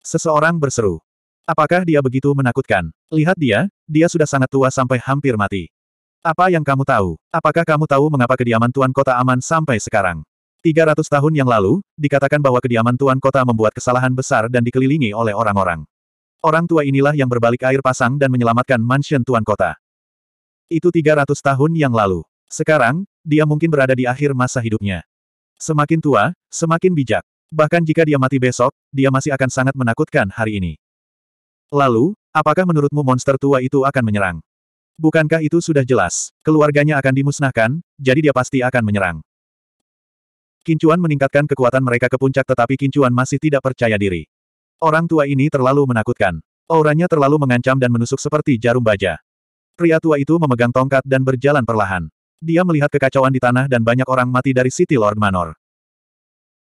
S1: Seseorang berseru. Apakah dia begitu menakutkan? Lihat dia, dia sudah sangat tua sampai hampir mati. Apa yang kamu tahu? Apakah kamu tahu mengapa kediaman Tuan Kota aman sampai sekarang? 300 tahun yang lalu, dikatakan bahwa kediaman Tuan Kota membuat kesalahan besar dan dikelilingi oleh orang-orang. Orang tua inilah yang berbalik air pasang dan menyelamatkan mansion Tuan Kota. Itu 300 tahun yang lalu. Sekarang, dia mungkin berada di akhir masa hidupnya. Semakin tua, semakin bijak. Bahkan jika dia mati besok, dia masih akan sangat menakutkan hari ini. Lalu, apakah menurutmu monster tua itu akan menyerang? Bukankah itu sudah jelas? Keluarganya akan dimusnahkan, jadi dia pasti akan menyerang. Kincuan meningkatkan kekuatan mereka ke puncak tetapi Kincuan masih tidak percaya diri. Orang tua ini terlalu menakutkan. Auranya terlalu mengancam dan menusuk seperti jarum baja. Pria tua itu memegang tongkat dan berjalan perlahan. Dia melihat kekacauan di tanah dan banyak orang mati dari City Lord Manor.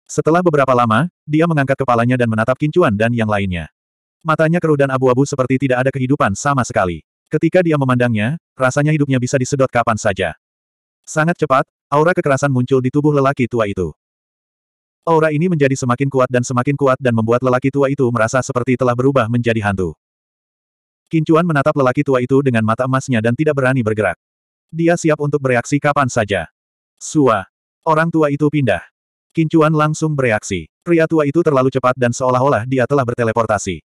S1: Setelah beberapa lama, dia mengangkat kepalanya dan menatap Kincuan dan yang lainnya. Matanya keruh dan abu-abu seperti tidak ada kehidupan sama sekali. Ketika dia memandangnya, rasanya hidupnya bisa disedot kapan saja. Sangat cepat, aura kekerasan muncul di tubuh lelaki tua itu. Aura ini menjadi semakin kuat dan semakin kuat dan membuat lelaki tua itu merasa seperti telah berubah menjadi hantu. Kincuan menatap lelaki tua itu dengan mata emasnya dan tidak berani bergerak. Dia siap untuk bereaksi kapan saja. Sua. Orang tua itu pindah. Kincuan langsung bereaksi. Pria tua itu terlalu cepat dan seolah-olah dia telah berteleportasi.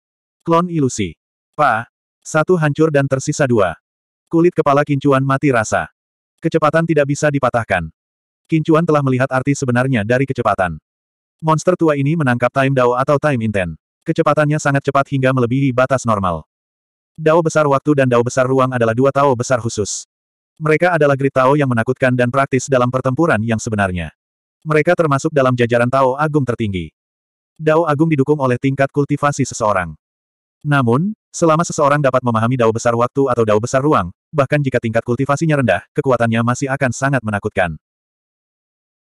S1: Klon ilusi. Pa. Satu hancur dan tersisa dua. Kulit kepala kincuan mati rasa. Kecepatan tidak bisa dipatahkan. Kincuan telah melihat arti sebenarnya dari kecepatan. Monster tua ini menangkap time dao atau time intent. Kecepatannya sangat cepat hingga melebihi batas normal. Dao besar waktu dan dao besar ruang adalah dua tao besar khusus. Mereka adalah grit Tao yang menakutkan dan praktis dalam pertempuran yang sebenarnya. Mereka termasuk dalam jajaran Tao Agung tertinggi. Dao Agung didukung oleh tingkat kultivasi seseorang. Namun, selama seseorang dapat memahami Dao Besar Waktu atau Dao Besar Ruang, bahkan jika tingkat kultivasinya rendah, kekuatannya masih akan sangat menakutkan.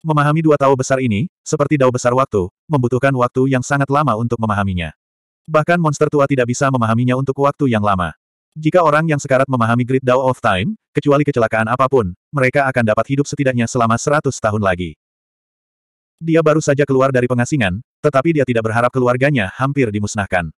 S1: Memahami dua tau besar ini, seperti dao besar waktu, membutuhkan waktu yang sangat lama untuk memahaminya. Bahkan monster tua tidak bisa memahaminya untuk waktu yang lama. Jika orang yang sekarat memahami Grid Dao of Time, kecuali kecelakaan apapun, mereka akan dapat hidup setidaknya selama 100 tahun lagi. Dia baru saja keluar dari pengasingan, tetapi dia tidak berharap keluarganya hampir dimusnahkan.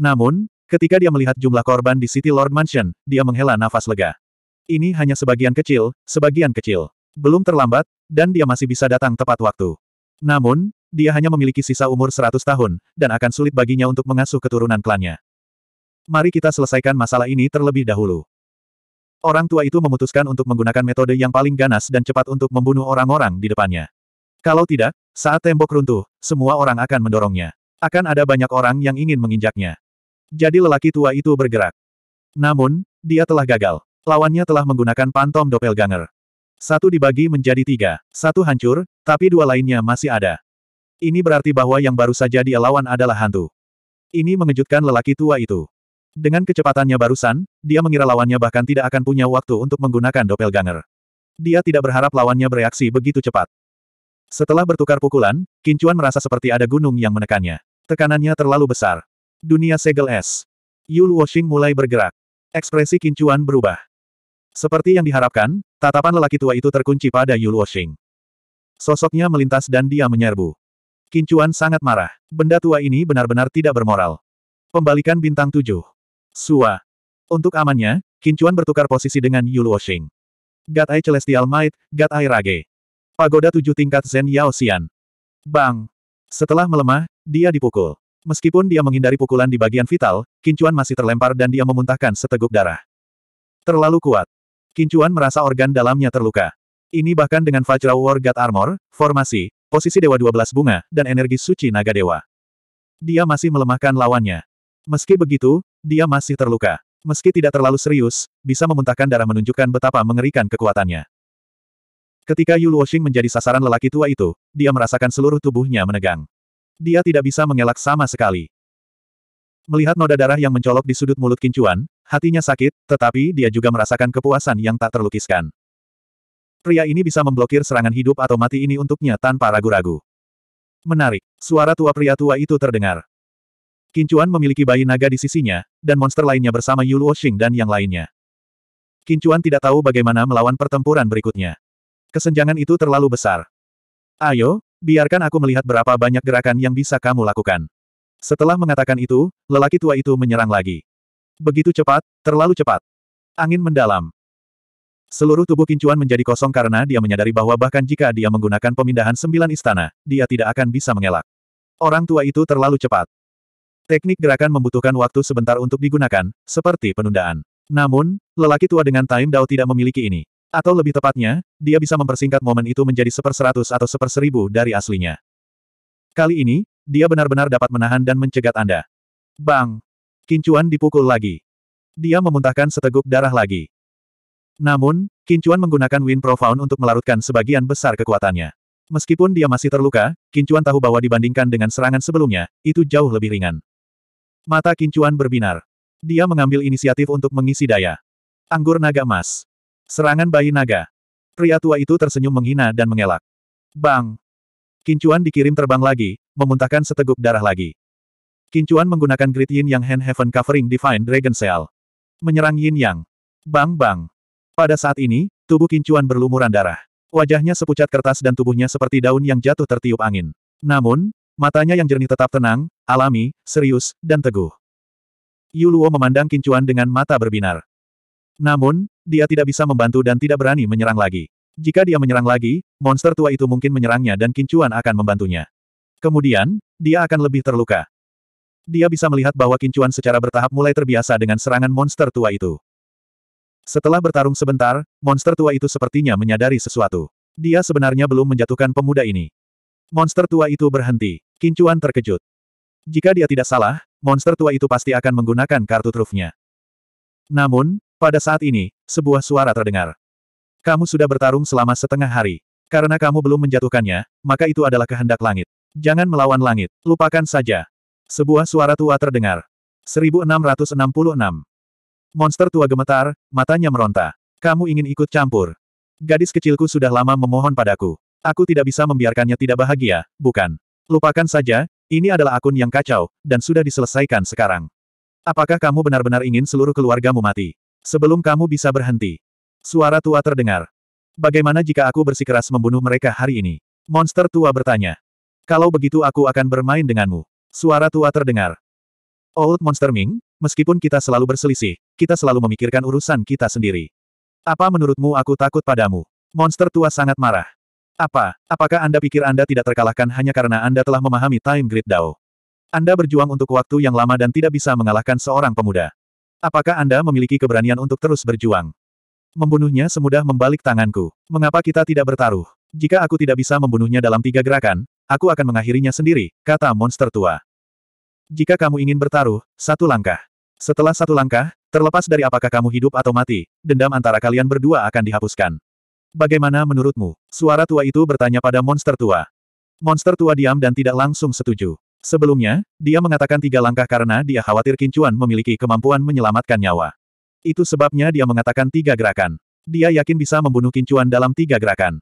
S1: Namun, Ketika dia melihat jumlah korban di City Lord Mansion, dia menghela nafas lega. Ini hanya sebagian kecil, sebagian kecil. Belum terlambat, dan dia masih bisa datang tepat waktu. Namun, dia hanya memiliki sisa umur 100 tahun, dan akan sulit baginya untuk mengasuh keturunan klannya. Mari kita selesaikan masalah ini terlebih dahulu. Orang tua itu memutuskan untuk menggunakan metode yang paling ganas dan cepat untuk membunuh orang-orang di depannya. Kalau tidak, saat tembok runtuh, semua orang akan mendorongnya. Akan ada banyak orang yang ingin menginjaknya. Jadi lelaki tua itu bergerak. Namun, dia telah gagal. Lawannya telah menggunakan pantom doppelganger. Satu dibagi menjadi tiga. Satu hancur, tapi dua lainnya masih ada. Ini berarti bahwa yang baru saja dia lawan adalah hantu. Ini mengejutkan lelaki tua itu. Dengan kecepatannya barusan, dia mengira lawannya bahkan tidak akan punya waktu untuk menggunakan doppelganger. Dia tidak berharap lawannya bereaksi begitu cepat. Setelah bertukar pukulan, Kincuan merasa seperti ada gunung yang menekannya. Tekanannya terlalu besar. Dunia segel es. Yul Washing mulai bergerak. Ekspresi kincuan berubah. Seperti yang diharapkan, tatapan lelaki tua itu terkunci pada Yul Washing. Sosoknya melintas dan dia menyerbu. Kincuan sangat marah. Benda tua ini benar-benar tidak bermoral. Pembalikan bintang tujuh. Sua. Untuk amannya, Kincuan bertukar posisi dengan Yul Washing. Gatai Celestial Might, Gatai Rage. Pagoda tujuh tingkat Zen Yao Xian. Bang! Setelah melemah, dia dipukul. Meskipun dia menghindari pukulan di bagian vital, Kincuan masih terlempar dan dia memuntahkan seteguk darah. Terlalu kuat. Kincuan merasa organ dalamnya terluka. Ini bahkan dengan Vajra War God Armor, formasi, posisi Dewa 12 Bunga, dan energi suci Naga Dewa. Dia masih melemahkan lawannya. Meski begitu, dia masih terluka. Meski tidak terlalu serius, bisa memuntahkan darah menunjukkan betapa mengerikan kekuatannya. Ketika Yu Washing menjadi sasaran lelaki tua itu, dia merasakan seluruh tubuhnya menegang. Dia tidak bisa mengelak sama sekali. Melihat noda darah yang mencolok di sudut mulut Kincuan, hatinya sakit, tetapi dia juga merasakan kepuasan yang tak terlukiskan. Pria ini bisa memblokir serangan hidup atau mati ini untuknya tanpa ragu-ragu. Menarik, suara tua pria tua itu terdengar. Kincuan memiliki bayi naga di sisinya, dan monster lainnya bersama Yuluo Xing dan yang lainnya. Kincuan tidak tahu bagaimana melawan pertempuran berikutnya. Kesenjangan itu terlalu besar. Ayo, biarkan aku melihat berapa banyak gerakan yang bisa kamu lakukan. Setelah mengatakan itu, lelaki tua itu menyerang lagi. Begitu cepat, terlalu cepat. Angin mendalam. Seluruh tubuh Kincuan menjadi kosong karena dia menyadari bahwa bahkan jika dia menggunakan pemindahan sembilan istana, dia tidak akan bisa mengelak. Orang tua itu terlalu cepat. Teknik gerakan membutuhkan waktu sebentar untuk digunakan, seperti penundaan. Namun, lelaki tua dengan time Dao tidak memiliki ini. Atau lebih tepatnya, dia bisa mempersingkat momen itu menjadi seperseratus atau seperseribu dari aslinya. Kali ini, dia benar-benar dapat menahan dan mencegat Anda. Bang! Kincuan dipukul lagi. Dia memuntahkan seteguk darah lagi. Namun, Kincuan menggunakan Wind Profound untuk melarutkan sebagian besar kekuatannya. Meskipun dia masih terluka, Kincuan tahu bahwa dibandingkan dengan serangan sebelumnya, itu jauh lebih ringan. Mata Kincuan berbinar. Dia mengambil inisiatif untuk mengisi daya. Anggur naga emas. Serangan bayi naga. Pria tua itu tersenyum menghina dan mengelak. Bang! Kincuan dikirim terbang lagi, memuntahkan seteguk darah lagi. Kincuan menggunakan Grid Yin Yang Hand Heaven Covering Divine Dragon Seal. Menyerang Yin Yang. Bang bang! Pada saat ini, tubuh Kincuan berlumuran darah. Wajahnya sepucat kertas dan tubuhnya seperti daun yang jatuh tertiup angin. Namun, matanya yang jernih tetap tenang, alami, serius, dan teguh. Yuluo memandang Kincuan dengan mata berbinar. Namun, dia tidak bisa membantu dan tidak berani menyerang lagi. Jika dia menyerang lagi, monster tua itu mungkin menyerangnya dan Kincuan akan membantunya. Kemudian, dia akan lebih terluka. Dia bisa melihat bahwa Kincuan secara bertahap mulai terbiasa dengan serangan monster tua itu. Setelah bertarung sebentar, monster tua itu sepertinya menyadari sesuatu. Dia sebenarnya belum menjatuhkan pemuda ini. Monster tua itu berhenti. Kincuan terkejut. Jika dia tidak salah, monster tua itu pasti akan menggunakan kartu trufnya. Namun, pada saat ini, sebuah suara terdengar. Kamu sudah bertarung selama setengah hari. Karena kamu belum menjatuhkannya, maka itu adalah kehendak langit. Jangan melawan langit, lupakan saja. Sebuah suara tua terdengar. 1666. Monster tua gemetar, matanya meronta. Kamu ingin ikut campur. Gadis kecilku sudah lama memohon padaku. Aku tidak bisa membiarkannya tidak bahagia, bukan? Lupakan saja, ini adalah akun yang kacau, dan sudah diselesaikan sekarang. Apakah kamu benar-benar ingin seluruh keluargamu mati? Sebelum kamu bisa berhenti. Suara tua terdengar. Bagaimana jika aku bersikeras membunuh mereka hari ini? Monster tua bertanya. Kalau begitu aku akan bermain denganmu. Suara tua terdengar. Old Monster Ming, meskipun kita selalu berselisih, kita selalu memikirkan urusan kita sendiri. Apa menurutmu aku takut padamu? Monster tua sangat marah. Apa, apakah Anda pikir Anda tidak terkalahkan hanya karena Anda telah memahami Time Grid Dao? Anda berjuang untuk waktu yang lama dan tidak bisa mengalahkan seorang pemuda. Apakah Anda memiliki keberanian untuk terus berjuang? Membunuhnya semudah membalik tanganku. Mengapa kita tidak bertaruh? Jika aku tidak bisa membunuhnya dalam tiga gerakan, aku akan mengakhirinya sendiri, kata monster tua. Jika kamu ingin bertaruh, satu langkah. Setelah satu langkah, terlepas dari apakah kamu hidup atau mati, dendam antara kalian berdua akan dihapuskan. Bagaimana menurutmu? Suara tua itu bertanya pada monster tua. Monster tua diam dan tidak langsung setuju. Sebelumnya, dia mengatakan tiga langkah karena dia khawatir Kincuan memiliki kemampuan menyelamatkan nyawa. Itu sebabnya dia mengatakan tiga gerakan. Dia yakin bisa membunuh Kincuan dalam tiga gerakan.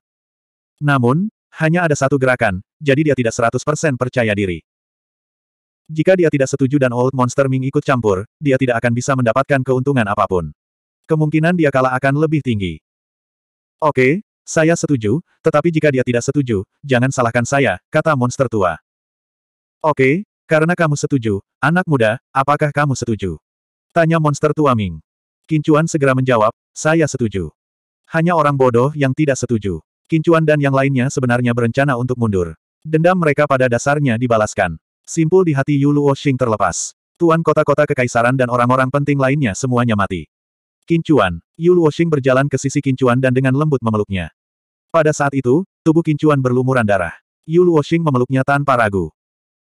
S1: Namun, hanya ada satu gerakan, jadi dia tidak 100% percaya diri. Jika dia tidak setuju dan Old Monster Ming ikut campur, dia tidak akan bisa mendapatkan keuntungan apapun. Kemungkinan dia kalah akan lebih tinggi. Oke, saya setuju, tetapi jika dia tidak setuju, jangan salahkan saya, kata monster tua. Oke, karena kamu setuju, anak muda, apakah kamu setuju? Tanya monster tua Ming. Kincuan segera menjawab, saya setuju. Hanya orang bodoh yang tidak setuju. Kincuan dan yang lainnya sebenarnya berencana untuk mundur. Dendam mereka pada dasarnya dibalaskan. Simpul di hati Yulu Oshing terlepas. Tuan kota-kota kekaisaran dan orang-orang penting lainnya semuanya mati. Kincuan, Yulu Oshing berjalan ke sisi Kincuan dan dengan lembut memeluknya. Pada saat itu, tubuh Kincuan berlumuran darah. Yulu Oshing memeluknya tanpa ragu.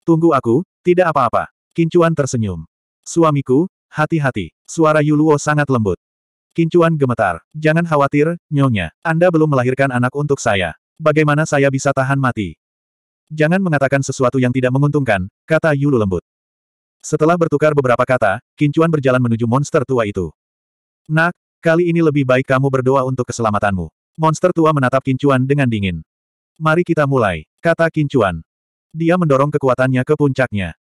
S1: Tunggu aku, tidak apa-apa. Kincuan tersenyum. Suamiku, hati-hati. Suara Yuluo sangat lembut. Kincuan gemetar. Jangan khawatir, nyonya. Anda belum melahirkan anak untuk saya. Bagaimana saya bisa tahan mati? Jangan mengatakan sesuatu yang tidak menguntungkan, kata Yulu lembut. Setelah bertukar beberapa kata, Kincuan berjalan menuju monster tua itu. Nak, kali ini lebih baik kamu berdoa untuk keselamatanmu. Monster tua menatap Kincuan dengan dingin. Mari kita mulai, kata Kincuan. Dia mendorong kekuatannya ke puncaknya.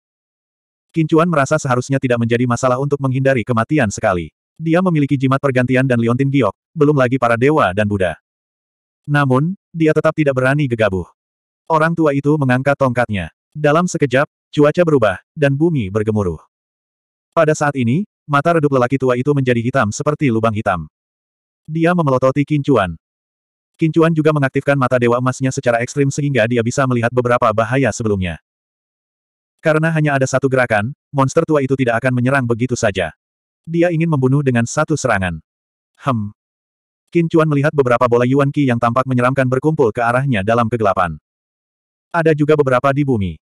S1: Kincuan merasa seharusnya tidak menjadi masalah untuk menghindari kematian sekali. Dia memiliki jimat pergantian dan liontin giok, belum lagi para dewa dan Buddha. Namun, dia tetap tidak berani gegabah. Orang tua itu mengangkat tongkatnya. Dalam sekejap, cuaca berubah, dan bumi bergemuruh. Pada saat ini, mata redup lelaki tua itu menjadi hitam seperti lubang hitam. Dia memelototi kincuan. Kincuan juga mengaktifkan mata dewa emasnya secara ekstrim sehingga dia bisa melihat beberapa bahaya sebelumnya. Karena hanya ada satu gerakan, monster tua itu tidak akan menyerang begitu saja. Dia ingin membunuh dengan satu serangan. Hem. Kincuan melihat beberapa bola Yuan Qi yang tampak menyeramkan berkumpul ke arahnya dalam kegelapan. Ada juga beberapa di bumi.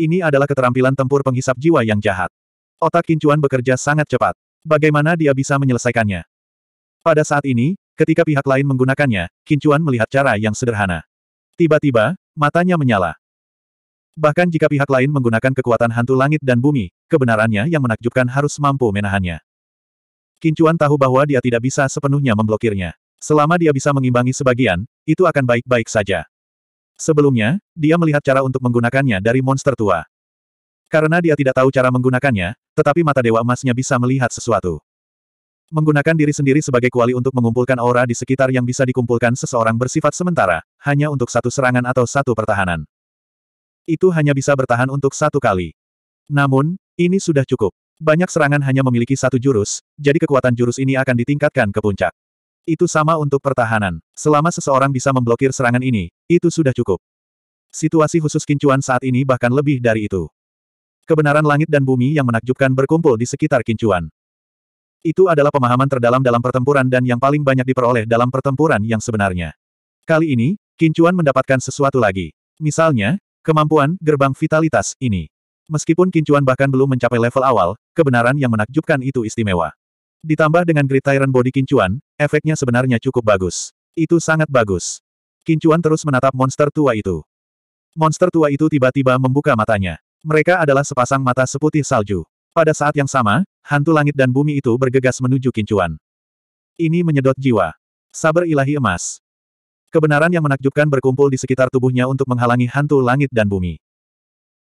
S1: Ini adalah keterampilan tempur penghisap jiwa yang jahat. Otak Kincuan bekerja sangat cepat. Bagaimana dia bisa menyelesaikannya? Pada saat ini, Ketika pihak lain menggunakannya, Kincuan melihat cara yang sederhana. Tiba-tiba, matanya menyala. Bahkan jika pihak lain menggunakan kekuatan hantu langit dan bumi, kebenarannya yang menakjubkan harus mampu menahannya. Kincuan tahu bahwa dia tidak bisa sepenuhnya memblokirnya. Selama dia bisa mengimbangi sebagian, itu akan baik-baik saja. Sebelumnya, dia melihat cara untuk menggunakannya dari monster tua. Karena dia tidak tahu cara menggunakannya, tetapi mata dewa emasnya bisa melihat sesuatu. Menggunakan diri sendiri sebagai kuali untuk mengumpulkan aura di sekitar yang bisa dikumpulkan seseorang bersifat sementara, hanya untuk satu serangan atau satu pertahanan. Itu hanya bisa bertahan untuk satu kali. Namun, ini sudah cukup. Banyak serangan hanya memiliki satu jurus, jadi kekuatan jurus ini akan ditingkatkan ke puncak. Itu sama untuk pertahanan. Selama seseorang bisa memblokir serangan ini, itu sudah cukup. Situasi khusus kincuan saat ini bahkan lebih dari itu. Kebenaran langit dan bumi yang menakjubkan berkumpul di sekitar kincuan. Itu adalah pemahaman terdalam dalam pertempuran dan yang paling banyak diperoleh dalam pertempuran yang sebenarnya. Kali ini, Kincuan mendapatkan sesuatu lagi. Misalnya, kemampuan gerbang vitalitas ini. Meskipun Kincuan bahkan belum mencapai level awal, kebenaran yang menakjubkan itu istimewa. Ditambah dengan Great Tyrant Body Kincuan, efeknya sebenarnya cukup bagus. Itu sangat bagus. Kincuan terus menatap monster tua itu. Monster tua itu tiba-tiba membuka matanya. Mereka adalah sepasang mata seputih salju. Pada saat yang sama, Hantu langit dan bumi itu bergegas menuju kincuan. Ini menyedot jiwa. Sabar ilahi emas. Kebenaran yang menakjubkan berkumpul di sekitar tubuhnya untuk menghalangi hantu langit dan bumi.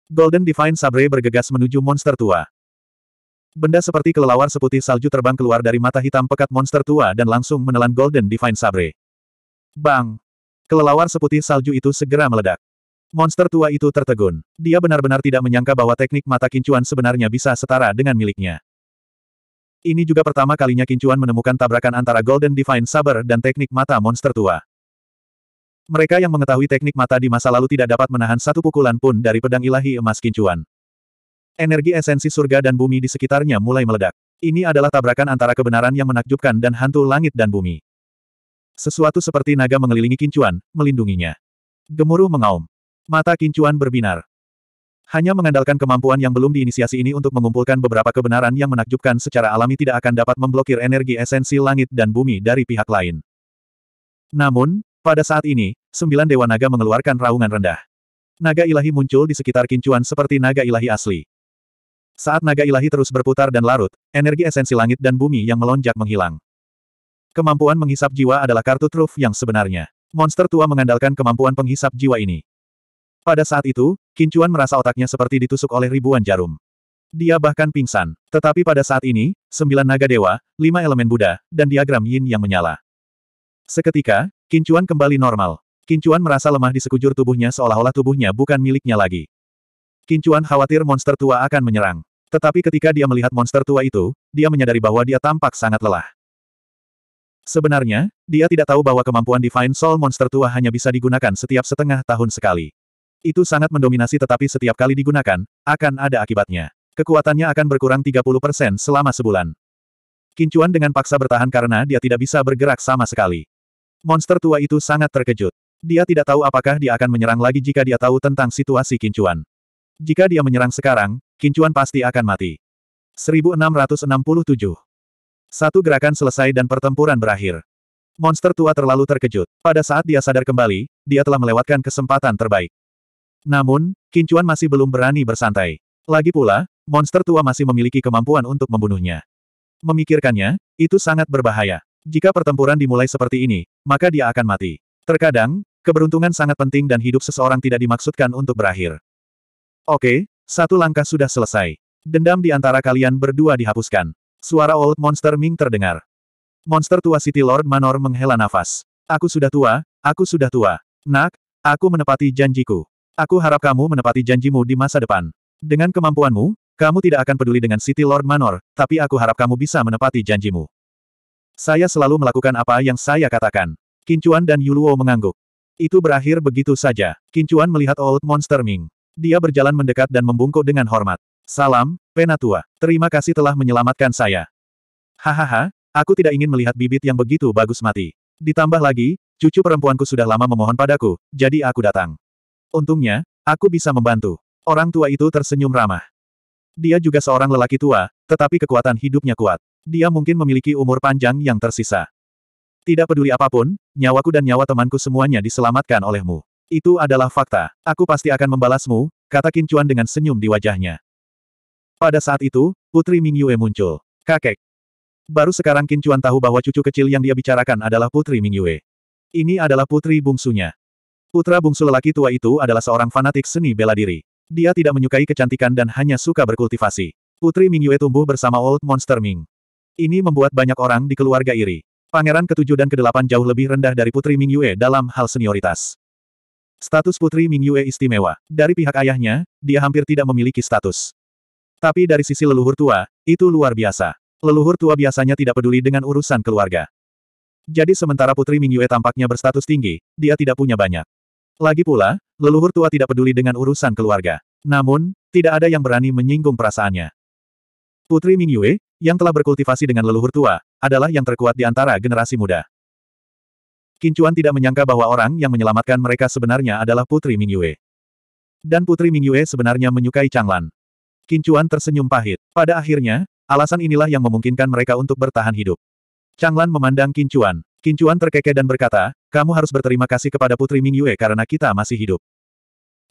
S1: Golden Divine Sabre bergegas menuju monster tua. Benda seperti kelelawar seputih salju terbang keluar dari mata hitam pekat monster tua dan langsung menelan Golden Divine Sabre. Bang! Kelelawar seputih salju itu segera meledak. Monster tua itu tertegun. Dia benar-benar tidak menyangka bahwa teknik mata kincuan sebenarnya bisa setara dengan miliknya. Ini juga pertama kalinya Kincuan menemukan tabrakan antara Golden Divine Saber dan teknik mata monster tua. Mereka yang mengetahui teknik mata di masa lalu tidak dapat menahan satu pukulan pun dari pedang ilahi emas Kincuan. Energi esensi surga dan bumi di sekitarnya mulai meledak. Ini adalah tabrakan antara kebenaran yang menakjubkan dan hantu langit dan bumi. Sesuatu seperti naga mengelilingi Kincuan, melindunginya. Gemuruh mengaum. Mata Kincuan berbinar. Hanya mengandalkan kemampuan yang belum diinisiasi ini untuk mengumpulkan beberapa kebenaran yang menakjubkan secara alami tidak akan dapat memblokir energi esensi langit dan bumi dari pihak lain. Namun, pada saat ini, sembilan dewa naga mengeluarkan raungan rendah. Naga ilahi muncul di sekitar kincuan seperti naga ilahi asli. Saat naga ilahi terus berputar dan larut, energi esensi langit dan bumi yang melonjak menghilang. Kemampuan menghisap jiwa adalah kartu truf yang sebenarnya. Monster tua mengandalkan kemampuan penghisap jiwa ini. Pada saat itu, Kincuan merasa otaknya seperti ditusuk oleh ribuan jarum. Dia bahkan pingsan. Tetapi pada saat ini, sembilan naga dewa, lima elemen Buddha, dan diagram yin yang menyala. Seketika, Kincuan kembali normal. Kincuan merasa lemah di sekujur tubuhnya seolah-olah tubuhnya bukan miliknya lagi. Kincuan khawatir monster tua akan menyerang. Tetapi ketika dia melihat monster tua itu, dia menyadari bahwa dia tampak sangat lelah. Sebenarnya, dia tidak tahu bahwa kemampuan Divine Soul monster tua hanya bisa digunakan setiap setengah tahun sekali. Itu sangat mendominasi tetapi setiap kali digunakan, akan ada akibatnya. Kekuatannya akan berkurang 30% selama sebulan. Kincuan dengan paksa bertahan karena dia tidak bisa bergerak sama sekali. Monster tua itu sangat terkejut. Dia tidak tahu apakah dia akan menyerang lagi jika dia tahu tentang situasi Kincuan. Jika dia menyerang sekarang, Kincuan pasti akan mati. 1667. Satu gerakan selesai dan pertempuran berakhir. Monster tua terlalu terkejut. Pada saat dia sadar kembali, dia telah melewatkan kesempatan terbaik. Namun, Kincuan masih belum berani bersantai. Lagi pula, monster tua masih memiliki kemampuan untuk membunuhnya. Memikirkannya, itu sangat berbahaya. Jika pertempuran dimulai seperti ini, maka dia akan mati. Terkadang, keberuntungan sangat penting dan hidup seseorang tidak dimaksudkan untuk berakhir. Oke, satu langkah sudah selesai. Dendam di antara kalian berdua dihapuskan. Suara old monster Ming terdengar. Monster tua City Lord Manor menghela nafas. Aku sudah tua, aku sudah tua. Nak, aku menepati janjiku. Aku harap kamu menepati janjimu di masa depan. Dengan kemampuanmu, kamu tidak akan peduli dengan City Lord Manor, tapi aku harap kamu bisa menepati janjimu. Saya selalu melakukan apa yang saya katakan. Kincuan dan Yuluo mengangguk. Itu berakhir begitu saja. Kincuan melihat Old Monster Ming. Dia berjalan mendekat dan membungkuk dengan hormat. Salam, Penatua. Terima kasih telah menyelamatkan saya. Hahaha, aku tidak ingin melihat bibit yang begitu bagus mati. Ditambah lagi, cucu perempuanku sudah lama memohon padaku, jadi aku datang. Untungnya, aku bisa membantu. Orang tua itu tersenyum ramah. Dia juga seorang lelaki tua, tetapi kekuatan hidupnya kuat. Dia mungkin memiliki umur panjang yang tersisa. Tidak peduli apapun, nyawaku dan nyawa temanku semuanya diselamatkan olehmu. Itu adalah fakta. Aku pasti akan membalasmu, kata Kincuan dengan senyum di wajahnya. Pada saat itu, Putri Ming Yue muncul. Kakek. Baru sekarang Kincuan tahu bahwa cucu kecil yang dia bicarakan adalah Putri Ming Yue. Ini adalah putri bungsunya. Putra bungsu lelaki tua itu adalah seorang fanatik seni bela diri. Dia tidak menyukai kecantikan dan hanya suka berkultivasi. Putri Mingyue tumbuh bersama Old Monster Ming. Ini membuat banyak orang di keluarga iri. Pangeran ketujuh dan kedelapan jauh lebih rendah dari Putri Mingyue dalam hal senioritas. Status Putri Mingyue istimewa. Dari pihak ayahnya, dia hampir tidak memiliki status. Tapi dari sisi leluhur tua, itu luar biasa. Leluhur tua biasanya tidak peduli dengan urusan keluarga. Jadi sementara Putri Mingyue tampaknya berstatus tinggi, dia tidak punya banyak. Lagi pula, leluhur tua tidak peduli dengan urusan keluarga. Namun, tidak ada yang berani menyinggung perasaannya. Putri Mingyue, yang telah berkultivasi dengan leluhur tua, adalah yang terkuat di antara generasi muda. Kincuan tidak menyangka bahwa orang yang menyelamatkan mereka sebenarnya adalah Putri Mingyue. Dan Putri Mingyue sebenarnya menyukai Changlan. Kincuan tersenyum pahit. Pada akhirnya, alasan inilah yang memungkinkan mereka untuk bertahan hidup. Changlan memandang Kincuan. Kincuan terkekeh dan berkata, kamu harus berterima kasih kepada Putri Ming Yue karena kita masih hidup.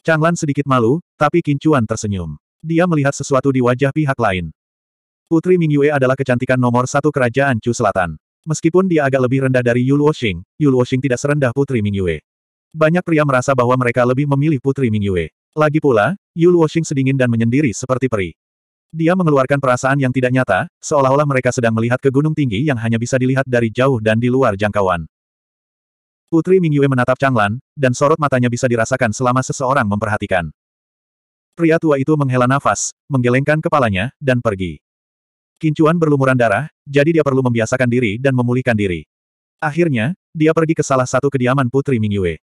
S1: Changlan sedikit malu, tapi Kincuan tersenyum. Dia melihat sesuatu di wajah pihak lain. Putri Ming Yue adalah kecantikan nomor satu kerajaan Chu Selatan. Meskipun dia agak lebih rendah dari Yul Wuxing, Yul Wuxing tidak serendah Putri Ming Yue. Banyak pria merasa bahwa mereka lebih memilih Putri Ming Yue. Lagi pula, Yul Wuxing sedingin dan menyendiri seperti peri. Dia mengeluarkan perasaan yang tidak nyata, seolah-olah mereka sedang melihat ke gunung tinggi yang hanya bisa dilihat dari jauh dan di luar jangkauan. Putri Mingyue menatap Changlan, dan sorot matanya bisa dirasakan selama seseorang memperhatikan. Pria tua itu menghela nafas, menggelengkan kepalanya, dan pergi. Kincuan berlumuran darah, jadi dia perlu membiasakan diri dan memulihkan diri. Akhirnya, dia pergi ke salah satu kediaman Putri Mingyue.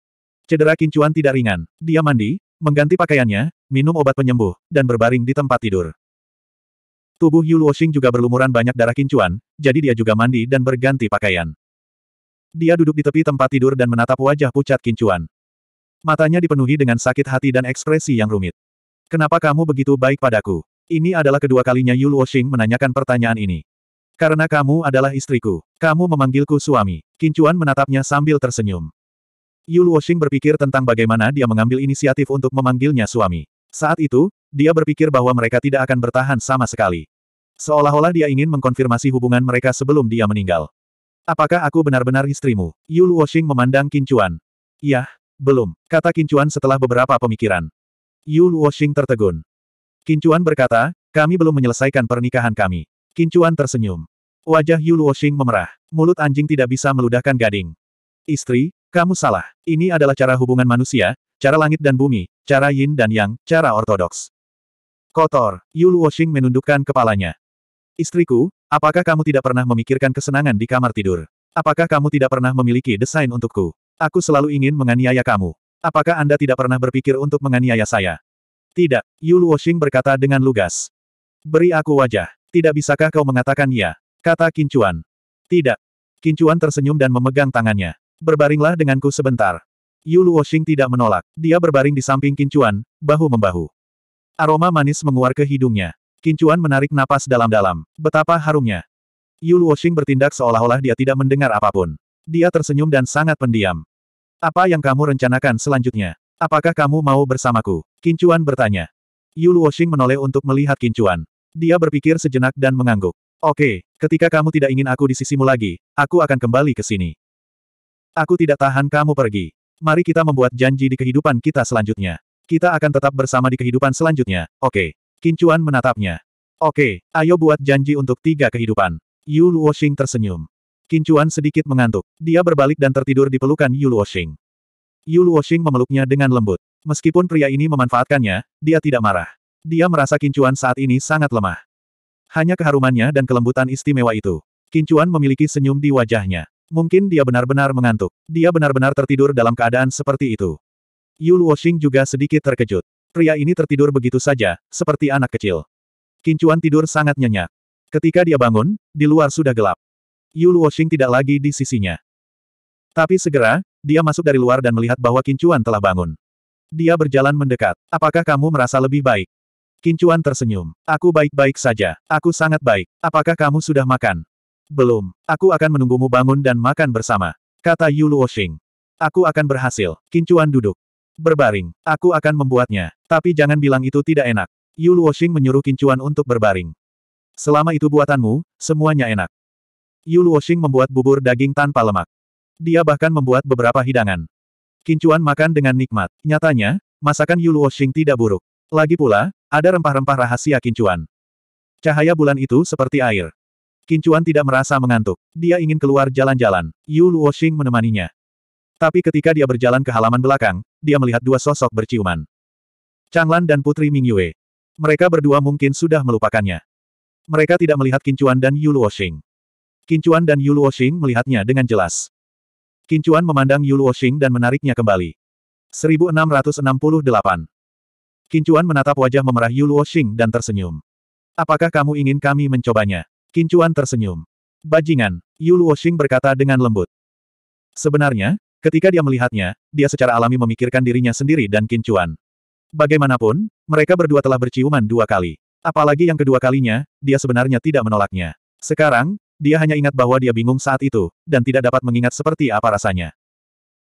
S1: Cedera Kincuan tidak ringan. Dia mandi, mengganti pakaiannya, minum obat penyembuh, dan berbaring di tempat tidur. Tubuh Yu Luoxing juga berlumuran banyak darah kincuan, jadi dia juga mandi dan berganti pakaian. Dia duduk di tepi tempat tidur dan menatap wajah pucat kincuan. Matanya dipenuhi dengan sakit hati dan ekspresi yang rumit. Kenapa kamu begitu baik padaku? Ini adalah kedua kalinya Yu Luoxing menanyakan pertanyaan ini. Karena kamu adalah istriku. Kamu memanggilku suami. Kincuan menatapnya sambil tersenyum. Yu Luoxing berpikir tentang bagaimana dia mengambil inisiatif untuk memanggilnya suami. Saat itu, dia berpikir bahwa mereka tidak akan bertahan sama sekali. Seolah-olah dia ingin mengkonfirmasi hubungan mereka sebelum dia meninggal. Apakah aku benar-benar istrimu? Yu Luoxing memandang Kincuan. Yah, belum, kata Kincuan setelah beberapa pemikiran. Yu Luoxing tertegun. Kincuan berkata, kami belum menyelesaikan pernikahan kami. Kincuan tersenyum. Wajah Yu Luoxing memerah. Mulut anjing tidak bisa meludahkan gading. Istri, kamu salah. Ini adalah cara hubungan manusia, cara langit dan bumi, cara yin dan yang, cara ortodoks. Kotor, Yulu Washing menundukkan kepalanya. Istriku, apakah kamu tidak pernah memikirkan kesenangan di kamar tidur? Apakah kamu tidak pernah memiliki desain untukku? Aku selalu ingin menganiaya kamu. Apakah Anda tidak pernah berpikir untuk menganiaya saya? Tidak, Yulu Washing berkata dengan lugas. Beri aku wajah. Tidak bisakah kau mengatakan ya? Kata Kincuan. Tidak. Kincuan tersenyum dan memegang tangannya. Berbaringlah denganku sebentar. Yulu Washing tidak menolak. Dia berbaring di samping Kincuan, bahu-membahu. Aroma manis menguar ke hidungnya. Kincuan menarik napas dalam-dalam. Betapa harumnya. Yul Woshing bertindak seolah-olah dia tidak mendengar apapun. Dia tersenyum dan sangat pendiam. Apa yang kamu rencanakan selanjutnya? Apakah kamu mau bersamaku? Kincuan bertanya. Yul Woshing menoleh untuk melihat Kincuan. Dia berpikir sejenak dan mengangguk. Oke, ketika kamu tidak ingin aku di sisimu lagi, aku akan kembali ke sini. Aku tidak tahan kamu pergi. Mari kita membuat janji di kehidupan kita selanjutnya. Kita akan tetap bersama di kehidupan selanjutnya, oke. Kincuan menatapnya. Oke, ayo buat janji untuk tiga kehidupan. Yu Luoxing tersenyum. Kincuan sedikit mengantuk. Dia berbalik dan tertidur di pelukan Yu Luoxing. Yu Luoxing memeluknya dengan lembut. Meskipun pria ini memanfaatkannya, dia tidak marah. Dia merasa Kincuan saat ini sangat lemah. Hanya keharumannya dan kelembutan istimewa itu. Kincuan memiliki senyum di wajahnya. Mungkin dia benar-benar mengantuk. Dia benar-benar tertidur dalam keadaan seperti itu. Yu Luoxing juga sedikit terkejut. Pria ini tertidur begitu saja, seperti anak kecil. Kincuan tidur sangat nyenyak. Ketika dia bangun, di luar sudah gelap. Yu Luoxing tidak lagi di sisinya. Tapi segera, dia masuk dari luar dan melihat bahwa Kincuan telah bangun. Dia berjalan mendekat. Apakah kamu merasa lebih baik? Kincuan tersenyum. Aku baik-baik saja. Aku sangat baik. Apakah kamu sudah makan? Belum. Aku akan menunggumu bangun dan makan bersama. Kata Yu Luoxing. Aku akan berhasil. Kincuan duduk. Berbaring. Aku akan membuatnya. Tapi jangan bilang itu tidak enak. Yu Luoxing menyuruh Kincuan untuk berbaring. Selama itu buatanmu, semuanya enak. Yu Luoxing membuat bubur daging tanpa lemak. Dia bahkan membuat beberapa hidangan. Kincuan makan dengan nikmat. Nyatanya, masakan Yu Luoxing tidak buruk. Lagi pula, ada rempah-rempah rahasia Kincuan. Cahaya bulan itu seperti air. Kincuan tidak merasa mengantuk. Dia ingin keluar jalan-jalan. Yu Luoxing menemaninya. Tapi ketika dia berjalan ke halaman belakang, dia melihat dua sosok berciuman. Changlan dan Putri Mingyue. Mereka berdua mungkin sudah melupakannya. Mereka tidak melihat Kincuan dan Yulu Luoxing. Kincuan dan Yulu Luoxing melihatnya dengan jelas. Kincuan memandang Yulu Luoxing dan menariknya kembali. 1668. Kincuan menatap wajah memerah Yulu Luoxing dan tersenyum. Apakah kamu ingin kami mencobanya? Kincuan tersenyum. Bajingan, Yulu Luoxing berkata dengan lembut. Sebenarnya, Ketika dia melihatnya, dia secara alami memikirkan dirinya sendiri dan Kincuan. Bagaimanapun, mereka berdua telah berciuman dua kali. Apalagi yang kedua kalinya, dia sebenarnya tidak menolaknya. Sekarang, dia hanya ingat bahwa dia bingung saat itu, dan tidak dapat mengingat seperti apa rasanya.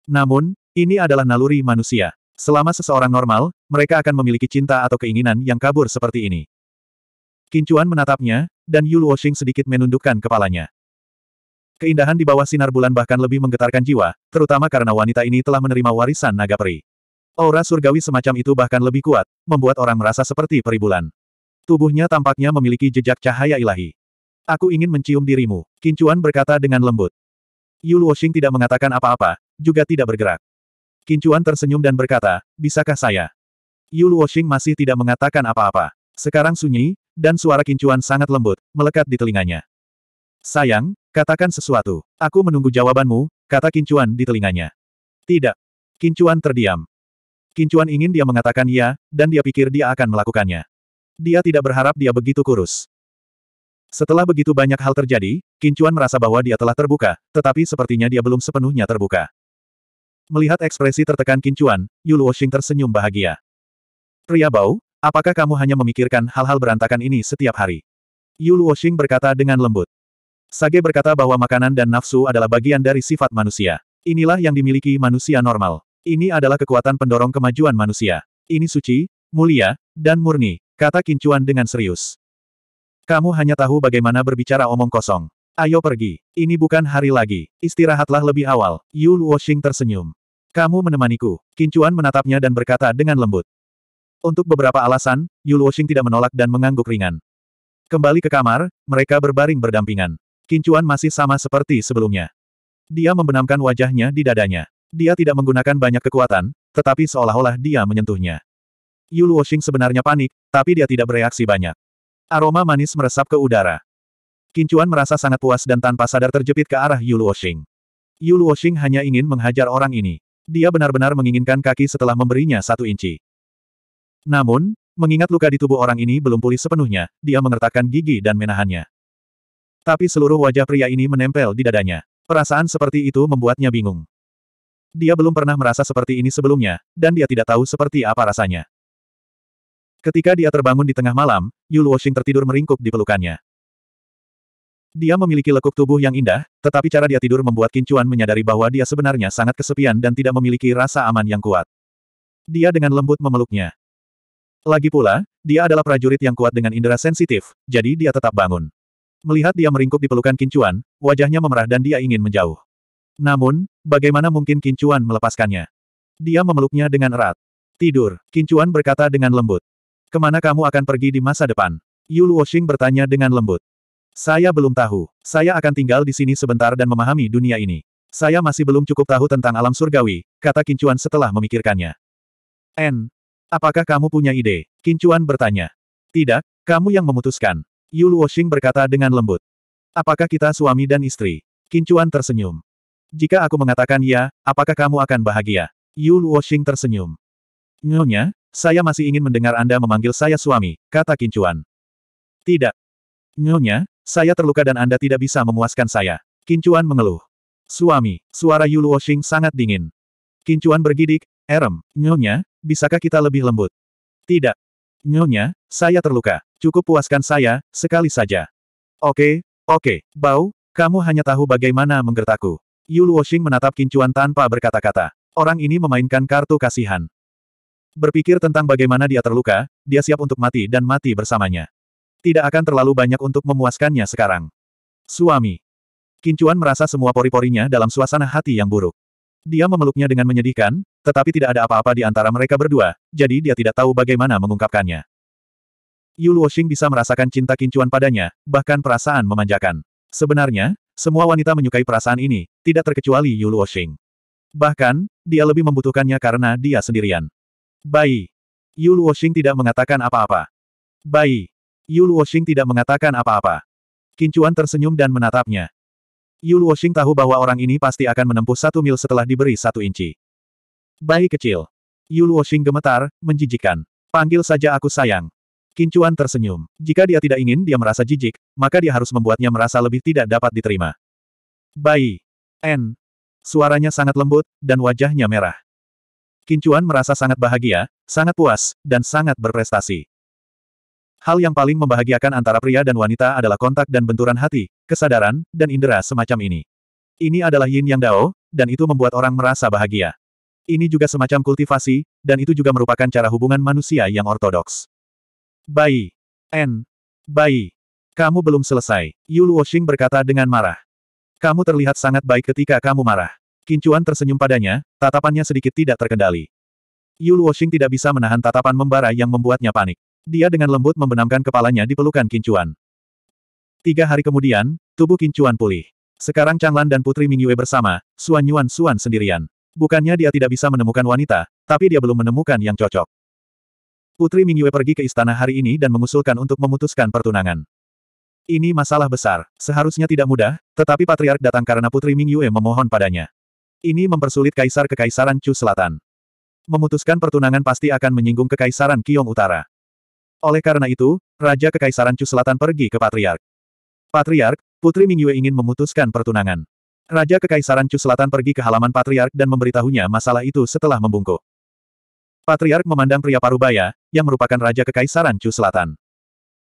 S1: Namun, ini adalah naluri manusia. Selama seseorang normal, mereka akan memiliki cinta atau keinginan yang kabur seperti ini. Kincuan menatapnya, dan Yul Washing sedikit menundukkan kepalanya. Keindahan di bawah sinar bulan bahkan lebih menggetarkan jiwa, terutama karena wanita ini telah menerima warisan naga peri. Aura surgawi semacam itu bahkan lebih kuat, membuat orang merasa seperti peri bulan. Tubuhnya tampaknya memiliki jejak cahaya ilahi. Aku ingin mencium dirimu, Kincuan berkata dengan lembut. Yul Washing tidak mengatakan apa-apa, juga tidak bergerak. Kincuan tersenyum dan berkata, bisakah saya? Yul Washing masih tidak mengatakan apa-apa. Sekarang sunyi, dan suara Kincuan sangat lembut, melekat di telinganya. Sayang, katakan sesuatu. Aku menunggu jawabanmu, kata Kincuan di telinganya. Tidak. Kincuan terdiam. Kincuan ingin dia mengatakan ya, dan dia pikir dia akan melakukannya. Dia tidak berharap dia begitu kurus. Setelah begitu banyak hal terjadi, Kincuan merasa bahwa dia telah terbuka, tetapi sepertinya dia belum sepenuhnya terbuka. Melihat ekspresi tertekan Kincuan, Yulu Washing tersenyum bahagia. Pria bau, apakah kamu hanya memikirkan hal-hal berantakan ini setiap hari? Yulu Washing berkata dengan lembut. Sage berkata bahwa makanan dan nafsu adalah bagian dari sifat manusia. Inilah yang dimiliki manusia normal. Ini adalah kekuatan pendorong kemajuan manusia. Ini suci, mulia, dan murni, kata Kincuan dengan serius. Kamu hanya tahu bagaimana berbicara omong kosong. Ayo pergi. Ini bukan hari lagi. Istirahatlah lebih awal. Yu Luoxing tersenyum. Kamu menemaniku. Kincuan menatapnya dan berkata dengan lembut. Untuk beberapa alasan, Yu Luoxing tidak menolak dan mengangguk ringan. Kembali ke kamar, mereka berbaring berdampingan. Kincuan masih sama seperti sebelumnya. Dia membenamkan wajahnya di dadanya. Dia tidak menggunakan banyak kekuatan, tetapi seolah-olah dia menyentuhnya. Yulu Washing sebenarnya panik, tapi dia tidak bereaksi banyak. Aroma manis meresap ke udara. Kincuan merasa sangat puas dan tanpa sadar terjepit ke arah Yulu Washing. Yulu Washing hanya ingin menghajar orang ini. Dia benar-benar menginginkan kaki setelah memberinya satu inci. Namun, mengingat luka di tubuh orang ini belum pulih sepenuhnya, dia mengertakkan gigi dan menahannya. Tapi seluruh wajah pria ini menempel di dadanya. Perasaan seperti itu membuatnya bingung. Dia belum pernah merasa seperti ini sebelumnya, dan dia tidak tahu seperti apa rasanya. Ketika dia terbangun di tengah malam, Yu Luoxing tertidur meringkuk di pelukannya. Dia memiliki lekuk tubuh yang indah, tetapi cara dia tidur membuat Kincuan menyadari bahwa dia sebenarnya sangat kesepian dan tidak memiliki rasa aman yang kuat. Dia dengan lembut memeluknya. Lagi pula, dia adalah prajurit yang kuat dengan indera sensitif, jadi dia tetap bangun. Melihat dia meringkuk di pelukan Kincuan, wajahnya memerah dan dia ingin menjauh. Namun, bagaimana mungkin Kincuan melepaskannya? Dia memeluknya dengan erat. Tidur, Kincuan berkata dengan lembut. Kemana kamu akan pergi di masa depan? Yu Luoxing bertanya dengan lembut. Saya belum tahu. Saya akan tinggal di sini sebentar dan memahami dunia ini. Saya masih belum cukup tahu tentang alam surgawi, kata Kincuan setelah memikirkannya. N. Apakah kamu punya ide? Kincuan bertanya. Tidak, kamu yang memutuskan. Yu Luoxing berkata dengan lembut. Apakah kita suami dan istri? Kincuan tersenyum. Jika aku mengatakan ya, apakah kamu akan bahagia? Yu Luoxing tersenyum. Nyonya, saya masih ingin mendengar Anda memanggil saya suami, kata Kincuan. Tidak. Nyonya, saya terluka dan Anda tidak bisa memuaskan saya. Kincuan mengeluh. Suami, suara Yu Luoxing sangat dingin. Kincuan bergidik, Erem, Nyonya, bisakah kita lebih lembut? Tidak. Nyonya, saya terluka. Cukup puaskan saya, sekali saja. Oke, oke, Bau, kamu hanya tahu bagaimana menggertaku. Yu Luoxing menatap kincuan tanpa berkata-kata. Orang ini memainkan kartu kasihan. Berpikir tentang bagaimana dia terluka, dia siap untuk mati dan mati bersamanya. Tidak akan terlalu banyak untuk memuaskannya sekarang. Suami. Kincuan merasa semua pori-porinya dalam suasana hati yang buruk. Dia memeluknya dengan menyedihkan, tetapi tidak ada apa-apa di antara mereka berdua, jadi dia tidak tahu bagaimana mengungkapkannya. Yu Luoxing bisa merasakan cinta kincuan padanya, bahkan perasaan memanjakan. Sebenarnya, semua wanita menyukai perasaan ini, tidak terkecuali Yu Luoxing. Bahkan, dia lebih membutuhkannya karena dia sendirian. Bai. Yu Luoxing tidak mengatakan apa-apa. Bai. Yu Luoxing tidak mengatakan apa-apa. Kincuan tersenyum dan menatapnya. Yu Luoxing tahu bahwa orang ini pasti akan menempuh satu mil setelah diberi satu inci. Bayi kecil. Yu Luoxing gemetar, menjijikan. Panggil saja aku sayang. Kincuan tersenyum. Jika dia tidak ingin dia merasa jijik, maka dia harus membuatnya merasa lebih tidak dapat diterima. Bayi. N. Suaranya sangat lembut, dan wajahnya merah. Kincuan merasa sangat bahagia, sangat puas, dan sangat berprestasi. Hal yang paling membahagiakan antara pria dan wanita adalah kontak dan benturan hati, kesadaran, dan indera semacam ini. Ini adalah yin yang dao, dan itu membuat orang merasa bahagia. Ini juga semacam kultivasi, dan itu juga merupakan cara hubungan manusia yang ortodoks. Bayi. N. Bayi. Kamu belum selesai, Yulu Washing berkata dengan marah. Kamu terlihat sangat baik ketika kamu marah. Kincuan tersenyum padanya, tatapannya sedikit tidak terkendali. Yulu Washing tidak bisa menahan tatapan membara yang membuatnya panik. Dia dengan lembut membenamkan kepalanya di pelukan Kincuan. Tiga hari kemudian, tubuh Kincuan pulih. Sekarang Changlan dan Putri Mingyue bersama, Suan Yuan Suan sendirian. Bukannya dia tidak bisa menemukan wanita, tapi dia belum menemukan yang cocok. Putri Mingyue pergi ke istana hari ini dan mengusulkan untuk memutuskan pertunangan. Ini masalah besar, seharusnya tidak mudah, tetapi Patriark datang karena Putri Mingyue memohon padanya. Ini mempersulit Kaisar Kekaisaran Chu Selatan. Memutuskan pertunangan pasti akan menyinggung Kekaisaran Kiong Utara. Oleh karena itu, Raja Kekaisaran Chu Selatan pergi ke Patriark. Patriark, Putri Mingyue ingin memutuskan pertunangan. Raja Kekaisaran Chu Selatan pergi ke halaman Patriark dan memberitahunya masalah itu setelah membungkuk. Patriark memandang pria Parubaya, yang merupakan raja kekaisaran Chu Selatan.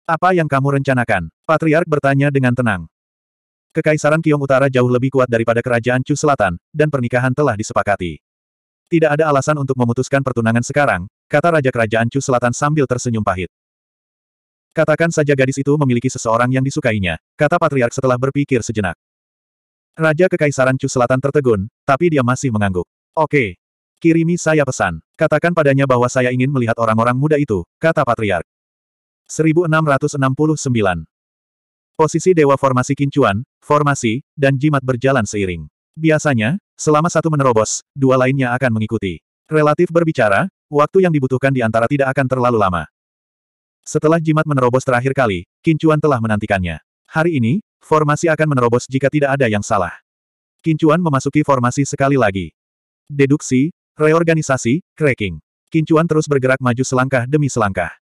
S1: Apa yang kamu rencanakan? Patriark bertanya dengan tenang. Kekaisaran Kiong Utara jauh lebih kuat daripada kerajaan Chu Selatan, dan pernikahan telah disepakati. Tidak ada alasan untuk memutuskan pertunangan sekarang, kata Raja Kerajaan Chu Selatan sambil tersenyum pahit. Katakan saja gadis itu memiliki seseorang yang disukainya, kata Patriark setelah berpikir sejenak. Raja Kekaisaran Chu Selatan tertegun, tapi dia masih mengangguk. Oke, Kirimi saya pesan. Katakan padanya bahwa saya ingin melihat orang-orang muda itu, kata Patriark. 1669 Posisi Dewa Formasi Kincuan, Formasi, dan Jimat berjalan seiring. Biasanya, selama satu menerobos, dua lainnya akan mengikuti. Relatif berbicara, waktu yang dibutuhkan di antara tidak akan terlalu lama. Setelah jimat menerobos terakhir kali, Kincuan telah menantikannya. Hari ini, formasi akan menerobos jika tidak ada yang salah. Kincuan memasuki formasi sekali lagi. Deduksi, Reorganisasi, cracking. Kincuan terus bergerak maju selangkah demi selangkah.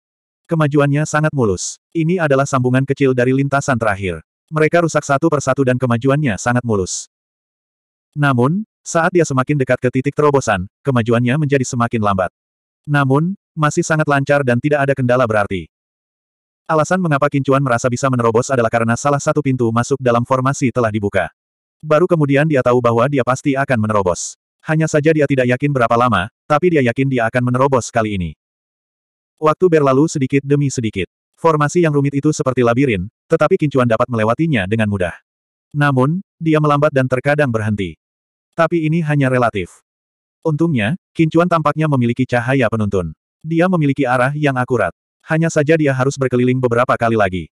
S1: Kemajuannya sangat mulus. Ini adalah sambungan kecil dari lintasan terakhir. Mereka rusak satu persatu dan kemajuannya sangat mulus. Namun, saat dia semakin dekat ke titik terobosan, kemajuannya menjadi semakin lambat. Namun, masih sangat lancar dan tidak ada kendala berarti. Alasan mengapa Kincuan merasa bisa menerobos adalah karena salah satu pintu masuk dalam formasi telah dibuka. Baru kemudian dia tahu bahwa dia pasti akan menerobos. Hanya saja dia tidak yakin berapa lama, tapi dia yakin dia akan menerobos kali ini. Waktu berlalu sedikit demi sedikit. Formasi yang rumit itu seperti labirin, tetapi Kincuan dapat melewatinya dengan mudah. Namun, dia melambat dan terkadang berhenti. Tapi ini hanya relatif. Untungnya, Kincuan tampaknya memiliki cahaya penuntun. Dia memiliki arah yang akurat. Hanya saja dia harus berkeliling beberapa kali lagi.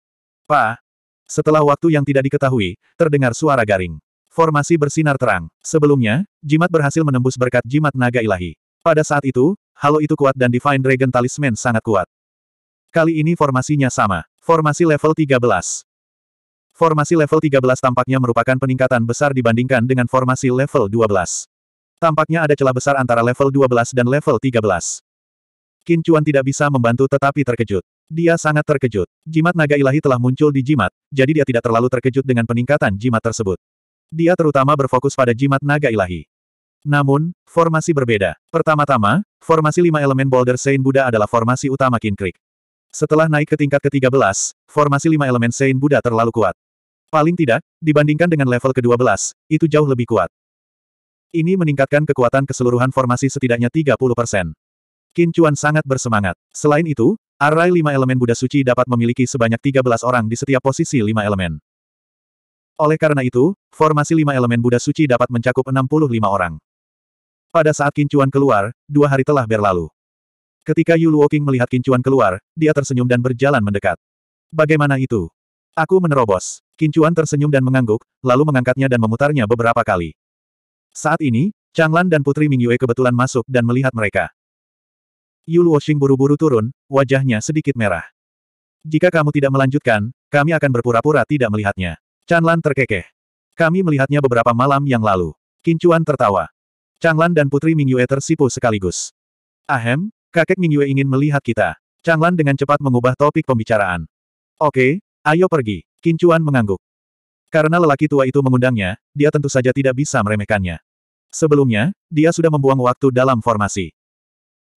S1: Pa! Setelah waktu yang tidak diketahui, terdengar suara garing. Formasi bersinar terang. Sebelumnya, jimat berhasil menembus berkat jimat naga ilahi. Pada saat itu, halo itu kuat dan Divine Dragon Talisman sangat kuat. Kali ini formasinya sama. Formasi level 13. Formasi level 13 tampaknya merupakan peningkatan besar dibandingkan dengan formasi level 12. Tampaknya ada celah besar antara level 12 dan level 13. Qin Chuan tidak bisa membantu tetapi terkejut. Dia sangat terkejut. Jimat naga ilahi telah muncul di jimat, jadi dia tidak terlalu terkejut dengan peningkatan jimat tersebut. Dia terutama berfokus pada jimat naga ilahi. Namun, formasi berbeda. Pertama-tama, formasi lima elemen Boulder Saint Buddha adalah formasi utama Kinkrik. Setelah naik ke tingkat ke-13, formasi lima elemen Saint Buddha terlalu kuat. Paling tidak, dibandingkan dengan level ke-12, itu jauh lebih kuat. Ini meningkatkan kekuatan keseluruhan formasi setidaknya 30%. Qin Chuan sangat bersemangat. Selain itu, Arai lima elemen Buddha suci dapat memiliki sebanyak 13 orang di setiap posisi lima elemen. Oleh karena itu, formasi lima elemen Buddha suci dapat mencakup 65 orang. Pada saat Kincuan keluar, dua hari telah berlalu. Ketika Yu Luoking melihat Kincuan keluar, dia tersenyum dan berjalan mendekat. Bagaimana itu? Aku menerobos. Kincuan tersenyum dan mengangguk, lalu mengangkatnya dan memutarnya beberapa kali. Saat ini, Changlan dan Putri Ming Yue kebetulan masuk dan melihat mereka. Yu Luoxing buru-buru turun, wajahnya sedikit merah. Jika kamu tidak melanjutkan, kami akan berpura-pura tidak melihatnya. Chanlan terkekeh. Kami melihatnya beberapa malam yang lalu. Kincuan tertawa. Changlan dan Putri Mingyue tersipu sekaligus. Ahem, kakek Mingyue ingin melihat kita. Changlan dengan cepat mengubah topik pembicaraan. Oke, ayo pergi. Kincuan mengangguk. Karena lelaki tua itu mengundangnya, dia tentu saja tidak bisa meremehkannya. Sebelumnya, dia sudah membuang waktu dalam formasi.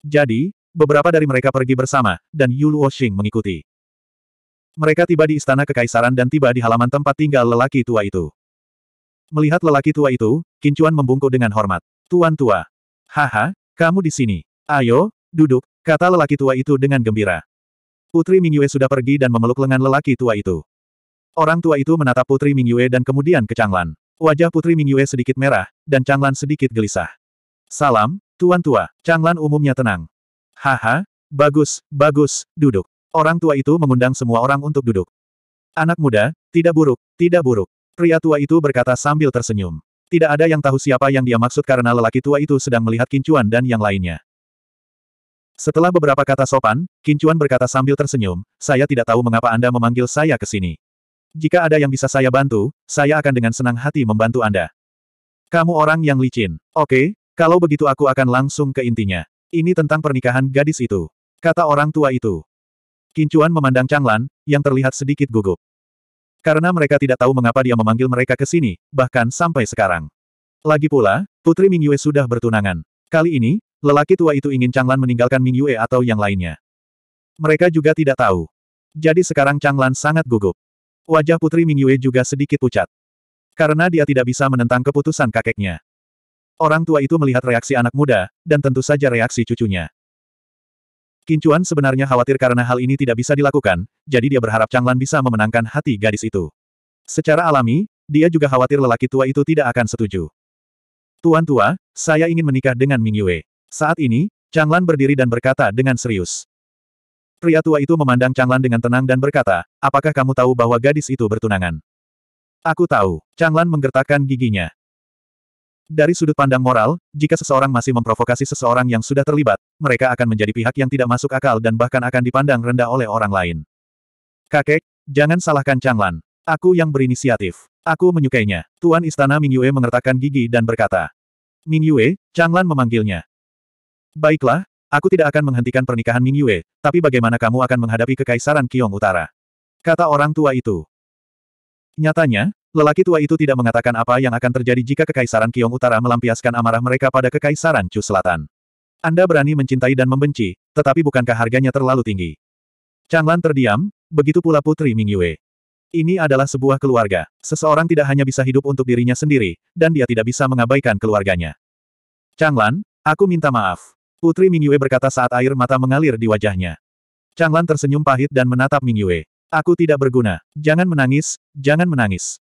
S1: Jadi, beberapa dari mereka pergi bersama, dan Yulu Oshing mengikuti. Mereka tiba di istana kekaisaran dan tiba di halaman tempat tinggal lelaki tua itu. Melihat lelaki tua itu, Kincuan membungkuk dengan hormat. Tuan tua. Haha, kamu di sini. Ayo, duduk, kata lelaki tua itu dengan gembira. Putri Mingyue sudah pergi dan memeluk lengan lelaki tua itu. Orang tua itu menatap Putri Mingyue dan kemudian ke Changlan. Wajah Putri Mingyue sedikit merah, dan Changlan sedikit gelisah. Salam, Tuan Tua. Changlan umumnya tenang. Haha, bagus, bagus, duduk. Orang tua itu mengundang semua orang untuk duduk. Anak muda, tidak buruk, tidak buruk. Pria tua itu berkata sambil tersenyum. Tidak ada yang tahu siapa yang dia maksud karena lelaki tua itu sedang melihat Kincuan dan yang lainnya. Setelah beberapa kata sopan, Kincuan berkata sambil tersenyum, saya tidak tahu mengapa Anda memanggil saya ke sini. Jika ada yang bisa saya bantu, saya akan dengan senang hati membantu Anda. Kamu orang yang licin. Oke, kalau begitu aku akan langsung ke intinya. Ini tentang pernikahan gadis itu. Kata orang tua itu. Kincuan memandang Changlan, yang terlihat sedikit gugup. Karena mereka tidak tahu mengapa dia memanggil mereka ke sini, bahkan sampai sekarang. Lagi pula, Putri Mingyue sudah bertunangan. Kali ini, lelaki tua itu ingin Changlan meninggalkan Mingyue atau yang lainnya. Mereka juga tidak tahu. Jadi sekarang Changlan sangat gugup. Wajah Putri Mingyue juga sedikit pucat. Karena dia tidak bisa menentang keputusan kakeknya. Orang tua itu melihat reaksi anak muda, dan tentu saja reaksi cucunya. Kincuan sebenarnya khawatir karena hal ini tidak bisa dilakukan, jadi dia berharap Changlan bisa memenangkan hati gadis itu. Secara alami, dia juga khawatir lelaki tua itu tidak akan setuju. Tuan tua, saya ingin menikah dengan Ming Yue. Saat ini, Changlan berdiri dan berkata dengan serius. Pria tua itu memandang Changlan dengan tenang dan berkata, apakah kamu tahu bahwa gadis itu bertunangan? Aku tahu. Changlan menggertakkan giginya. Dari sudut pandang moral, jika seseorang masih memprovokasi seseorang yang sudah terlibat, mereka akan menjadi pihak yang tidak masuk akal dan bahkan akan dipandang rendah oleh orang lain. Kakek, jangan salahkan Changlan. Aku yang berinisiatif. Aku menyukainya. Tuan Istana Mingyue mengertakkan gigi dan berkata. Mingyue, Changlan memanggilnya. Baiklah, aku tidak akan menghentikan pernikahan Mingyue, tapi bagaimana kamu akan menghadapi Kekaisaran Kiong Utara? Kata orang tua itu. Nyatanya, Lelaki tua itu tidak mengatakan apa yang akan terjadi jika Kekaisaran Kiong Utara melampiaskan amarah mereka pada Kekaisaran Chu Selatan. Anda berani mencintai dan membenci, tetapi bukankah harganya terlalu tinggi? Changlan terdiam, begitu pula Putri Mingyue. Ini adalah sebuah keluarga. Seseorang tidak hanya bisa hidup untuk dirinya sendiri, dan dia tidak bisa mengabaikan keluarganya. Changlan, aku minta maaf. Putri Mingyue berkata saat air mata mengalir di wajahnya. Changlan tersenyum pahit dan menatap Mingyue. Aku tidak berguna. Jangan menangis, jangan menangis.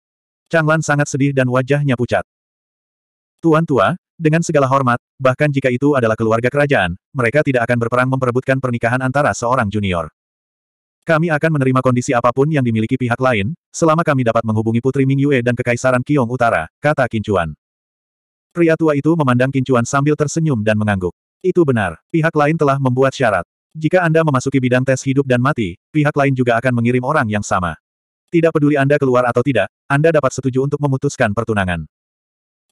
S1: Chang Lan sangat sedih dan wajahnya pucat. Tuan tua, dengan segala hormat, bahkan jika itu adalah keluarga kerajaan, mereka tidak akan berperang memperebutkan pernikahan antara seorang junior. Kami akan menerima kondisi apapun yang dimiliki pihak lain, selama kami dapat menghubungi Putri Ming Yue dan Kekaisaran Kiong Utara, kata Kincuan. Pria tua itu memandang Kincuan sambil tersenyum dan mengangguk. Itu benar, pihak lain telah membuat syarat. Jika Anda memasuki bidang tes hidup dan mati, pihak lain juga akan mengirim orang yang sama. Tidak peduli Anda keluar atau tidak, Anda dapat setuju untuk memutuskan pertunangan.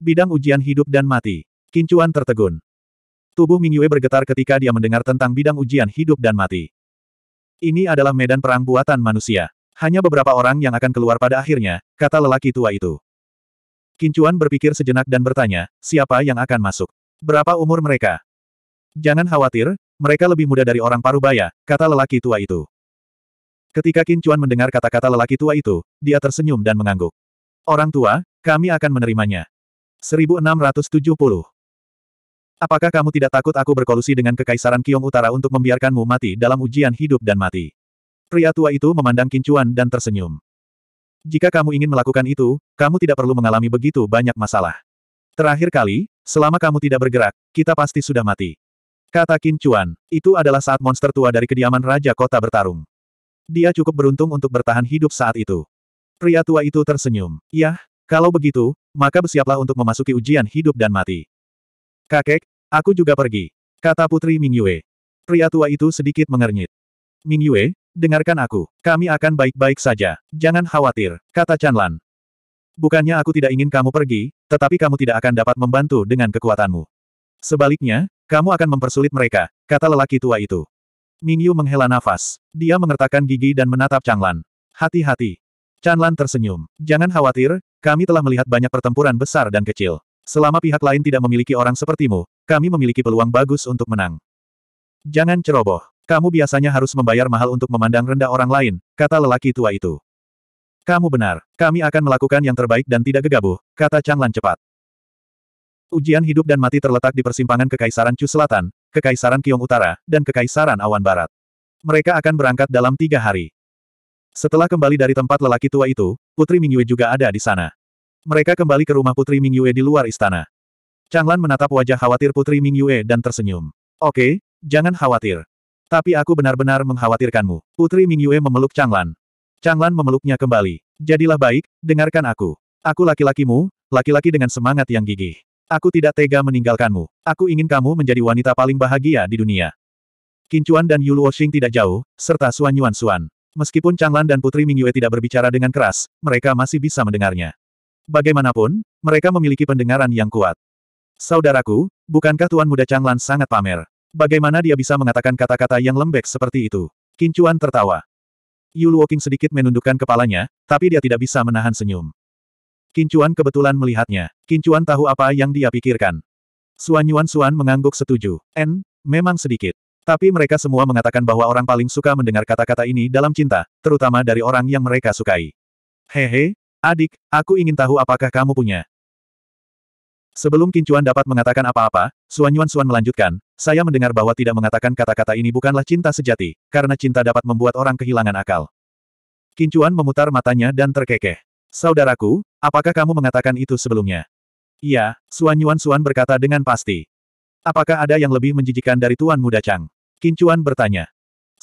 S1: Bidang ujian hidup dan mati. Kincuan tertegun. Tubuh Mingyue bergetar ketika dia mendengar tentang bidang ujian hidup dan mati. Ini adalah medan perang buatan manusia. Hanya beberapa orang yang akan keluar pada akhirnya, kata lelaki tua itu. Kincuan berpikir sejenak dan bertanya, siapa yang akan masuk? Berapa umur mereka? Jangan khawatir, mereka lebih muda dari orang parubaya, kata lelaki tua itu. Ketika Qin Chuan mendengar kata-kata lelaki tua itu, dia tersenyum dan mengangguk. Orang tua, kami akan menerimanya. 1670. Apakah kamu tidak takut aku berkolusi dengan Kekaisaran Kiong Utara untuk membiarkanmu mati dalam ujian hidup dan mati? Pria tua itu memandang Qin Chuan dan tersenyum. Jika kamu ingin melakukan itu, kamu tidak perlu mengalami begitu banyak masalah. Terakhir kali, selama kamu tidak bergerak, kita pasti sudah mati. Kata Qin Chuan, itu adalah saat monster tua dari kediaman Raja Kota bertarung. Dia cukup beruntung untuk bertahan hidup saat itu. Pria tua itu tersenyum. Yah, kalau begitu, maka bersiaplah untuk memasuki ujian hidup dan mati. Kakek, aku juga pergi. Kata Putri Mingyue. Pria tua itu sedikit mengernyit. Mingyue, dengarkan aku. Kami akan baik-baik saja. Jangan khawatir, kata Chanlan. Bukannya aku tidak ingin kamu pergi, tetapi kamu tidak akan dapat membantu dengan kekuatanmu. Sebaliknya, kamu akan mempersulit mereka, kata lelaki tua itu. Mingyu menghela nafas. Dia mengertakkan gigi dan menatap Changlan. Hati-hati. Changlan tersenyum. Jangan khawatir, kami telah melihat banyak pertempuran besar dan kecil. Selama pihak lain tidak memiliki orang sepertimu, kami memiliki peluang bagus untuk menang. Jangan ceroboh. Kamu biasanya harus membayar mahal untuk memandang rendah orang lain, kata lelaki tua itu. Kamu benar, kami akan melakukan yang terbaik dan tidak gegabah, kata Changlan cepat. Ujian hidup dan mati terletak di persimpangan Kekaisaran Chu Selatan, Kekaisaran Kiong Utara, dan Kekaisaran Awan Barat. Mereka akan berangkat dalam tiga hari. Setelah kembali dari tempat lelaki tua itu, Putri Mingyue juga ada di sana. Mereka kembali ke rumah Putri Mingyue di luar istana. Changlan menatap wajah khawatir Putri Mingyue dan tersenyum. Oke, jangan khawatir. Tapi aku benar-benar mengkhawatirkanmu. Putri Mingyue memeluk Changlan. Changlan memeluknya kembali. Jadilah baik, dengarkan aku. Aku laki-lakimu, laki-laki dengan semangat yang gigih. Aku tidak tega meninggalkanmu. Aku ingin kamu menjadi wanita paling bahagia di dunia. Kincuan dan Yulu Woxing tidak jauh, serta Suan Yuan Suan. Meskipun Changlan dan Putri Mingyue tidak berbicara dengan keras, mereka masih bisa mendengarnya. Bagaimanapun, mereka memiliki pendengaran yang kuat. Saudaraku, bukankah Tuan Muda Changlan sangat pamer? Bagaimana dia bisa mengatakan kata-kata yang lembek seperti itu? Kincuan tertawa. Yulu Woking sedikit menundukkan kepalanya, tapi dia tidak bisa menahan senyum. Kincuan kebetulan melihatnya. Kincuan tahu apa yang dia pikirkan. Suan Yuan Suan mengangguk setuju. N, memang sedikit. Tapi mereka semua mengatakan bahwa orang paling suka mendengar kata-kata ini dalam cinta, terutama dari orang yang mereka sukai. Hehe, adik, aku ingin tahu apakah kamu punya. Sebelum Kincuan dapat mengatakan apa-apa, Suan Yuan Suan melanjutkan, saya mendengar bahwa tidak mengatakan kata-kata ini bukanlah cinta sejati, karena cinta dapat membuat orang kehilangan akal. Kincuan memutar matanya dan terkekeh. Saudaraku, apakah kamu mengatakan itu sebelumnya? Iya, Suan Yuan Suan berkata dengan pasti. Apakah ada yang lebih menjijikan dari Tuan Muda Chang? Kincuan bertanya.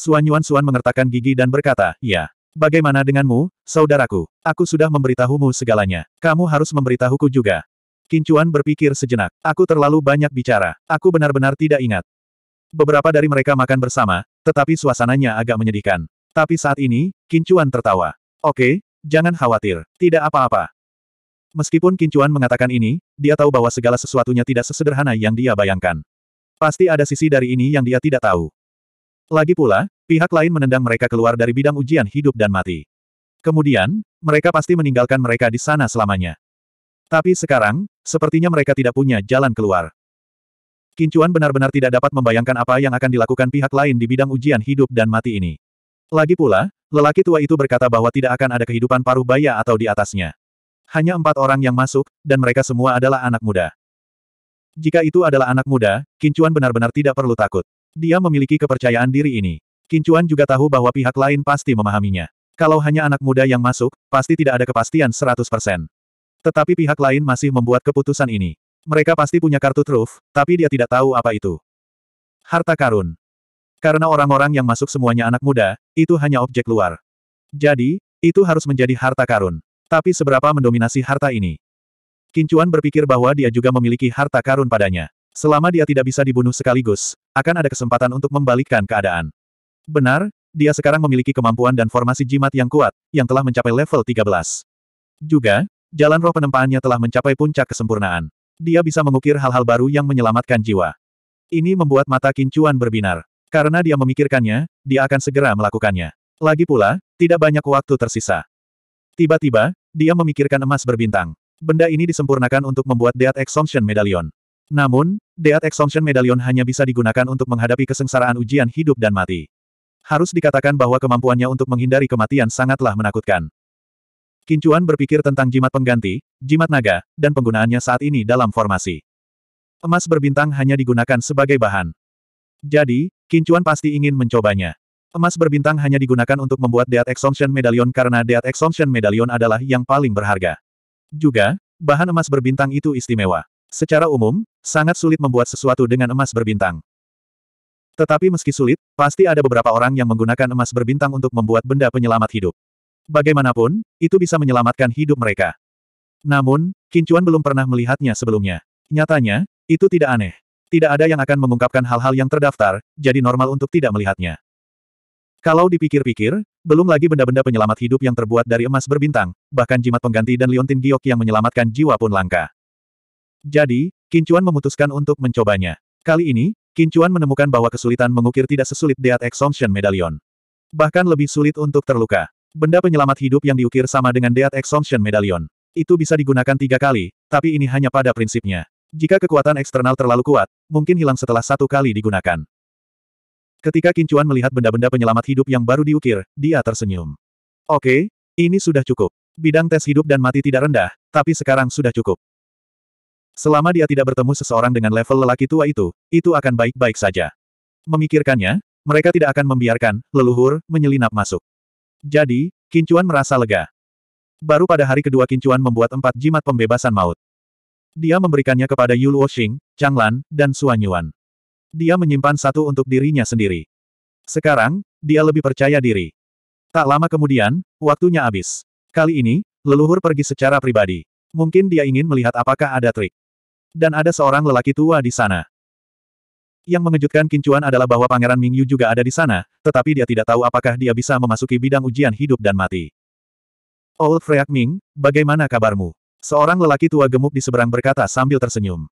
S1: Suan Yuan Suan mengertakkan gigi dan berkata, ya. Bagaimana denganmu, saudaraku? Aku sudah memberitahumu segalanya. Kamu harus memberitahuku juga. Kincuan berpikir sejenak. Aku terlalu banyak bicara. Aku benar-benar tidak ingat. Beberapa dari mereka makan bersama, tetapi suasananya agak menyedihkan. Tapi saat ini, Kincuan tertawa. Oke, Jangan khawatir, tidak apa-apa. Meskipun Kincuan mengatakan ini, dia tahu bahwa segala sesuatunya tidak sesederhana yang dia bayangkan. Pasti ada sisi dari ini yang dia tidak tahu. Lagi pula, pihak lain menendang mereka keluar dari bidang ujian hidup dan mati. Kemudian, mereka pasti meninggalkan mereka di sana selamanya. Tapi sekarang, sepertinya mereka tidak punya jalan keluar. Kincuan benar-benar tidak dapat membayangkan apa yang akan dilakukan pihak lain di bidang ujian hidup dan mati ini. Lagi pula, lelaki tua itu berkata bahwa tidak akan ada kehidupan paruh baya atau di atasnya. Hanya empat orang yang masuk, dan mereka semua adalah anak muda. Jika itu adalah anak muda, Kincuan benar-benar tidak perlu takut. Dia memiliki kepercayaan diri ini. Kincuan juga tahu bahwa pihak lain pasti memahaminya. Kalau hanya anak muda yang masuk, pasti tidak ada kepastian 100%. Tetapi pihak lain masih membuat keputusan ini. Mereka pasti punya kartu truf, tapi dia tidak tahu apa itu. Harta karun. Karena orang-orang yang masuk semuanya anak muda, itu hanya objek luar. Jadi, itu harus menjadi harta karun. Tapi seberapa mendominasi harta ini? Kincuan berpikir bahwa dia juga memiliki harta karun padanya. Selama dia tidak bisa dibunuh sekaligus, akan ada kesempatan untuk membalikkan keadaan. Benar, dia sekarang memiliki kemampuan dan formasi jimat yang kuat, yang telah mencapai level 13. Juga, jalan roh penempaannya telah mencapai puncak kesempurnaan. Dia bisa mengukir hal-hal baru yang menyelamatkan jiwa. Ini membuat mata Kincuan berbinar. Karena dia memikirkannya, dia akan segera melakukannya. Lagi pula, tidak banyak waktu tersisa. Tiba-tiba, dia memikirkan emas berbintang. Benda ini disempurnakan untuk membuat Deat Exhaustion Medallion. Namun, Deat Exhaustion Medallion hanya bisa digunakan untuk menghadapi kesengsaraan ujian hidup dan mati. Harus dikatakan bahwa kemampuannya untuk menghindari kematian sangatlah menakutkan. Kincuan berpikir tentang jimat pengganti, jimat naga, dan penggunaannya saat ini dalam formasi. Emas berbintang hanya digunakan sebagai bahan. Jadi, Kincuan pasti ingin mencobanya. Emas berbintang hanya digunakan untuk membuat Deat Exemption Medallion karena Deat Exemption Medallion adalah yang paling berharga. Juga, bahan emas berbintang itu istimewa. Secara umum, sangat sulit membuat sesuatu dengan emas berbintang. Tetapi meski sulit, pasti ada beberapa orang yang menggunakan emas berbintang untuk membuat benda penyelamat hidup. Bagaimanapun, itu bisa menyelamatkan hidup mereka. Namun, Kincuan belum pernah melihatnya sebelumnya. Nyatanya, itu tidak aneh. Tidak ada yang akan mengungkapkan hal-hal yang terdaftar, jadi normal untuk tidak melihatnya. Kalau dipikir-pikir, belum lagi benda-benda penyelamat hidup yang terbuat dari emas berbintang, bahkan jimat pengganti dan liontin giok yang menyelamatkan jiwa pun langka. Jadi, Kincuan memutuskan untuk mencobanya. Kali ini, Kincuan menemukan bahwa kesulitan mengukir tidak sesulit Deat Exhaustion Medallion. Bahkan lebih sulit untuk terluka. Benda penyelamat hidup yang diukir sama dengan Deat Exhaustion Medallion. Itu bisa digunakan tiga kali, tapi ini hanya pada prinsipnya. Jika kekuatan eksternal terlalu kuat, mungkin hilang setelah satu kali digunakan. Ketika Kincuan melihat benda-benda penyelamat hidup yang baru diukir, dia tersenyum. Oke, ini sudah cukup. Bidang tes hidup dan mati tidak rendah, tapi sekarang sudah cukup. Selama dia tidak bertemu seseorang dengan level lelaki tua itu, itu akan baik-baik saja. Memikirkannya, mereka tidak akan membiarkan leluhur menyelinap masuk. Jadi, Kincuan merasa lega. Baru pada hari kedua Kincuan membuat empat jimat pembebasan maut. Dia memberikannya kepada Yulu Chang Changlan, dan Xuan Yuan. Dia menyimpan satu untuk dirinya sendiri. Sekarang, dia lebih percaya diri. Tak lama kemudian, waktunya habis. Kali ini, leluhur pergi secara pribadi. Mungkin dia ingin melihat apakah ada trik. Dan ada seorang lelaki tua di sana. Yang mengejutkan Kincuan adalah bahwa Pangeran Mingyu juga ada di sana, tetapi dia tidak tahu apakah dia bisa memasuki bidang ujian hidup dan mati. Old Freak Ming, bagaimana kabarmu? Seorang lelaki tua gemuk di seberang berkata sambil tersenyum.